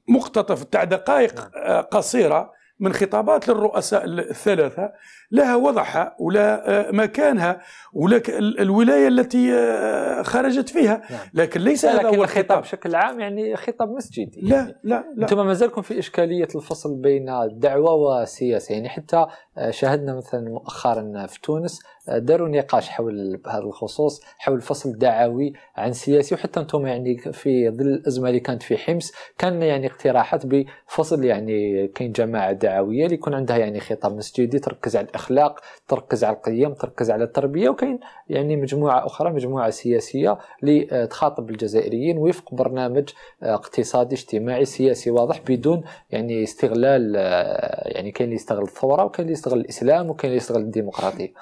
مقتطف تاع دقائق نعم. آه، قصيره من خطابات للرؤساء الثلاثة لها وضعها ولها آه، مكانها ولك الولاية التي آه، خرجت فيها نعم. لكن ليس هذا هو الخطاب بشكل عام يعني خطاب مسجدي لا يعني لا لا انتم مازالكم في إشكالية الفصل بين الدعوة والسياسة يعني حتى آه، شاهدنا مثلا مؤخرا في تونس آه، داروا نقاش حول بهذا الخصوص حول فصل دعوي عن سياسي وحتى انتم يعني في ظل الازمه اللي كانت في حمص كان يعني اقتراحات بفصل يعني كاين جماعه دعويه اللي يكون عندها يعني خطاب مسجدي تركز على الاخلاق تركز على القيم تركز على التربيه وكاين يعني مجموعة أخرى مجموعة سياسية لتخاطب الجزائريين وفق برنامج آه، اقتصادي اجتماعي سياسي واضح بدون يعني استغلال آه، يعني كاين اللي يستغل الثورة وكاين اللي يستغل الإسلام وكاين اللي يستغل الديمقراطية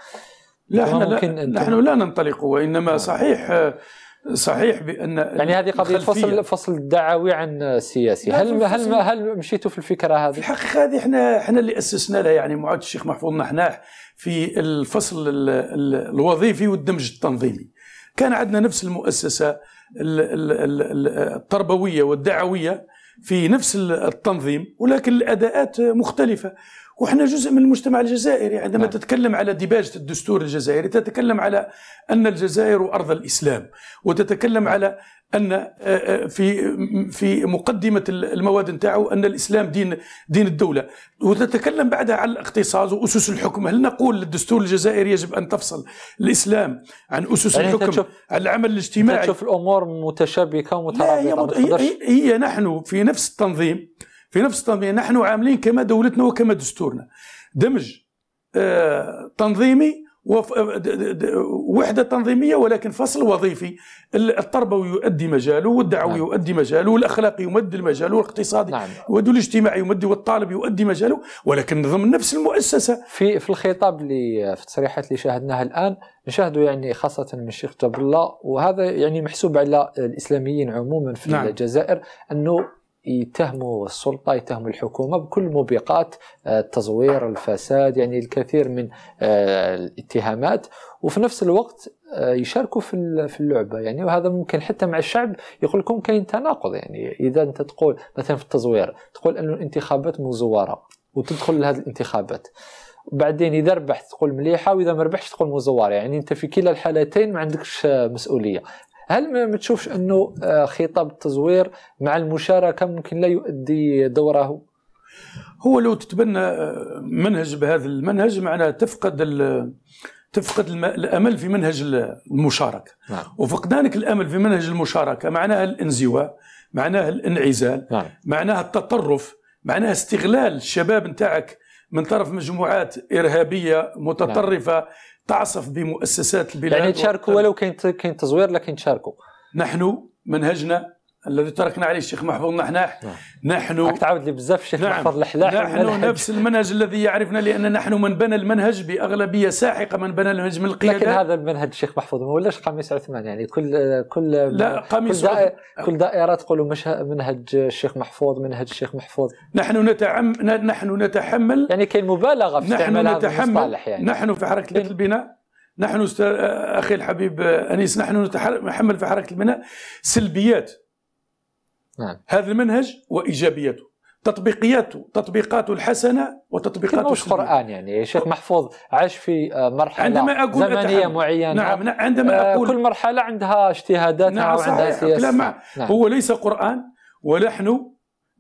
لا احنا لا, نحن لا ننطلق وإنما نعم. صحيح آه، صحيح بان يعني هذه قضيه فصل فصل الدعوي عن السياسي هل هل هل مشيتوا في الفكره هذه؟ في الحقيقه هذه احنا احنا اللي اسسنا لها يعني معاد الشيخ محفوظ نحناح في الفصل الوظيفي والدمج التنظيمي كان عندنا نفس المؤسسه التربويه والدعويه في نفس التنظيم ولكن الاداءات مختلفه وحنا جزء من المجتمع الجزائري عندما نعم. تتكلم على ديباجة الدستور الجزائري تتكلم على أن الجزائر أرض الإسلام وتتكلم على ان آه، آه، في في مقدمه المواد نتاعو ان الاسلام دين دين الدوله وتتكلم بعدها على الاقتصاد واسس الحكم هل نقول للدستور الجزائري يجب ان تفصل الاسلام عن اسس يعني الحكم عن العمل الاجتماعي تشوف الامور متشابكه ومترابطه هي, هي, هي نحن في نفس التنظيم في نفس التنظيم يعني نحن عاملين كما دولتنا وكما دستورنا دمج آه، تنظيمي آه، وحده تنظيميه ولكن فصل وظيفي التربوي يؤدي مجاله والدعوي نعم. يؤدي مجاله والاخلاقي يمد المجال والاقتصادي نعم. والاجتماعي يمد والطالب يؤدي مجاله ولكن ضمن نفس المؤسسه في في الخطاب اللي في التصريحات اللي شاهدناها الان نشاهدوا يعني خاصه من الشيخ جبر الله وهذا يعني محسوب على الاسلاميين عموما في نعم. الجزائر انه يتهموا السلطة يتهموا الحكومة بكل موبقات آه، التزوير الفساد يعني الكثير من آه، الاتهامات وفي نفس الوقت آه، يشاركوا في في اللعبه يعني وهذا ممكن حتى مع الشعب يقول لكم كاين تناقض يعني اذا انت تقول مثلا في التزوير تقول ان الانتخابات مزوره وتدخل لهذه الانتخابات وبعدين اذا ربحت تقول مليحه واذا ما ربحتش تقول مزوره يعني انت في كلا الحالتين ما عندكش مسؤوليه هل ما تشوفش انه آه، خطاب التزوير مع المشاركه ممكن لا يؤدي دوره هو لو تتبنى آه، منهج بهذا المنهج معناه تفقد تفقد الامل في منهج المشاركه نعم. وفقدانك الامل في منهج المشاركه معناها الانزواء معناها الانعزال نعم. معناها التطرف معناها استغلال الشباب نتاعك من طرف مجموعات ارهابيه متطرفه نعم. تعصف بمؤسسات البلاد يعني تشاركوا ولو كاين كاين تزوير لكن تشاركوا نحن منهجنا الذي تركنا عليه الشيخ محفوظ نحناح نحن نعم. نحن تعاود لي بزاف الشيخ نعم محفوظ الحلاح نحن نفس المنهج الذي يعرفنا لان نحن من بنى المنهج باغلبيه ساحقه من بنى المنهج من القياده لكن هذا المنهج الشيخ محفوظ ما ولاش قميص عثمان يعني كل كل لا قميص كل, دائرة كل دائره تقول منهج الشيخ محفوظ منهج الشيخ محفوظ نحن نتعم نحن نتحمل يعني كاين مبالغه في نحن نتحمل يعني. نحن في حركه البناء نحن أخي الحبيب أنيس نحن نتحمل في حركة البناء سلبيات نعم. هذا المنهج وإيجابيته تطبيقياته تطبيقاته الحسنة وتطبيقاته مش قرآن يعني شيخ محفوظ عاش في آه، مرحلة عندما أقول زمنية أتحمل. معينة نعم, نعم، عندما آه، أقول كل مرحلة عندها اجتهاداتها نعم وعندها سياسة نعم. هو ليس قرآن ونحن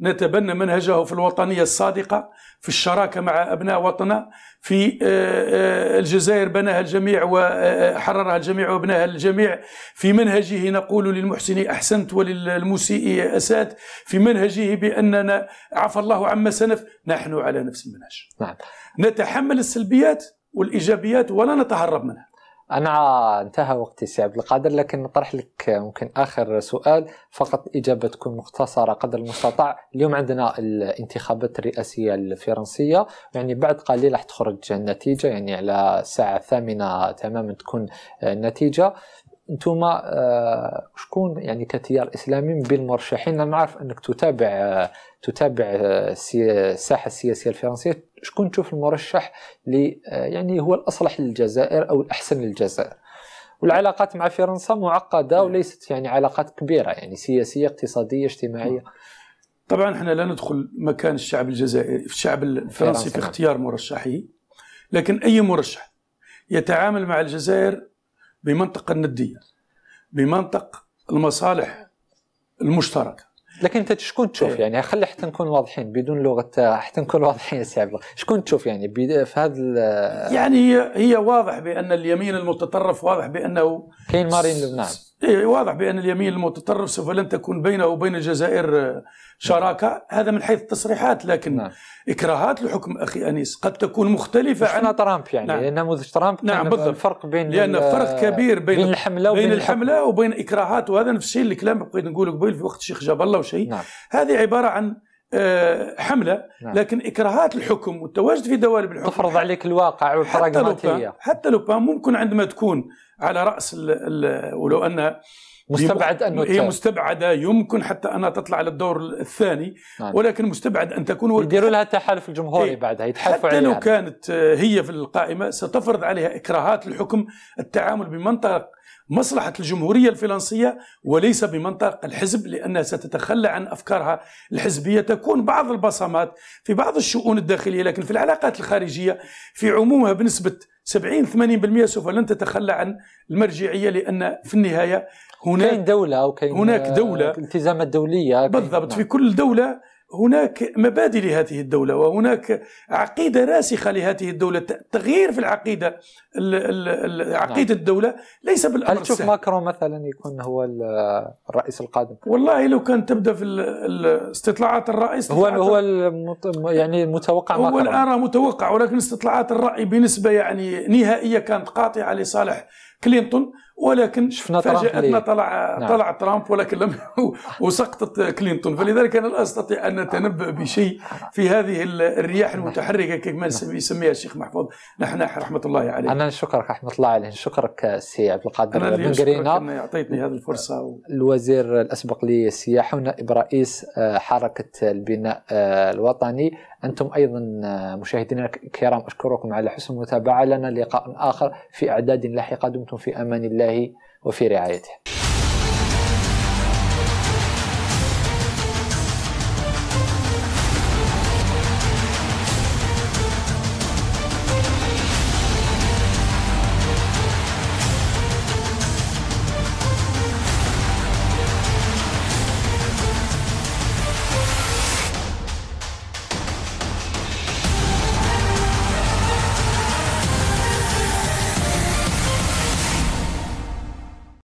نتبنى منهجه في الوطنية الصادقة في الشراكة مع أبناء وطننا في آه، آه، الجزائر بناها الجميع وحررها آه، الجميع وبناها الجميع في منهجه نقول للمحسن أحسنت وللمسيء أسات في منهجه بأننا عفى الله عما سنف نحن على نفس المنهج نعم. نتحمل السلبيات والإيجابيات ولا نتهرب منها أنا انتهى وقتي سي عبد القادر لكن نطرح لك ممكن آخر سؤال فقط إجابة تكون مختصرة قدر المستطاع اليوم عندنا الانتخابات الرئاسية الفرنسية يعني بعد قليل راح تخرج النتيجة يعني على الساعة الثامنة تماما تكون النتيجة انتم آه، شكون يعني كتيار اسلامي من بين المرشحين انا نعرف انك تتابع آه، تتابع آه، الساحه السياسيه الفرنسيه شكون تشوف المرشح اللي يعني هو الاصلح للجزائر او الاحسن للجزائر والعلاقات مع فرنسا معقده نعم. وليست يعني علاقات كبيره يعني سياسيه اقتصاديه اجتماعيه نعم. طبعا احنا لا ندخل مكان الشعب الجزائري الشعب الفرنسي في اختيار مرشحه لكن اي مرشح يتعامل مع الجزائر بمنطق النديه بمنطق المصالح المشتركه لكن انت شكون تشوف إيه. يعني خلي حتى نكون واضحين بدون لغه حتى نكون واضحين سي عبد الله شكون تشوف يعني في هذا يعني هي, هي واضح بان اليمين المتطرف واضح بانه كاين مارين لبنان إيه واضح بان اليمين المتطرف سوف لن تكون بينه وبين الجزائر آه، شراكه هذا من حيث التصريحات لكن نعم. اكراهات الحكم اخي انيس قد تكون مختلفه عن ترامب يعني نعم. نموذج ترامب نعم كان بالضبط الفرق بين لان فرق كبير بين, بين الحمله وبين, بين الحمله وبين اكراهات وهذا نفس الشيء الكلام بقيت نقوله قبيل في وقت الشيخ جاب الله وشيء نعم. هذه عباره عن آه، حمله نعم. لكن اكراهات الحكم والتواجد في دوالب الحكم تفرض عليك الواقع والبراغماتيه حتى لو ممكن عندما تكون على رأس ولو أن مستبعد انه هي مستبعده يمكن حتى انها تطلع للدور الثاني نعم. ولكن مستبعد ان تكون يديروا لها التحالف الجمهوري إيه. بعدها يتحالفوا حتى لو كانت آه، هي في القائمه ستفرض عليها اكراهات الحكم التعامل بمنطق مصلحة الجمهورية الفرنسية وليس بمنطق الحزب لأنها ستتخلى عن أفكارها الحزبية تكون بعض البصمات في بعض الشؤون الداخلية لكن في العلاقات الخارجية في عمومها بنسبة 70 80% سوف لن تتخلى عن المرجعية لأن في النهاية هناك كاين دولة أو كاين هناك دولة التزامات دولية بالضبط في كل دولة هناك مبادئ لهذه الدولة وهناك عقيدة راسخة لهذه الدولة التغيير في العقيدة عقيدة نعم. الدولة ليس بالأمر هل تشوف ماكرون مثلا يكون هو الرئيس القادم والله لو كان تبدأ في استطلاعات الرئيس هو هو المت... يعني متوقع هو ماكرون هو الآن متوقع ولكن استطلاعات الرأي بنسبة يعني نهائية كانت قاطعة لصالح كلينتون ولكن شفنا فاجأتنا طلع نعم. طلع ترامب ولكن لم وسقطت كلينتون فلذلك انا لا استطيع ان اتنبا بشيء في هذه الرياح المتحركه كما يسميها الشيخ محفوظ نحن رحمه الله عليه انا نشكرك رحمه الله عليه نشكرك سي عبد القادر بن قرينا اعطيتني هذه الفرصه و... الوزير الاسبق للسياحه ونائب رئيس آه، حركه البناء آه، الوطني أنتم أيضا آه، مشاهدينا الكرام أشكركم على حسن المتابعة لنا لقاء آخر في أعداد لاحقة دمتم في أمان الله وفي رعايته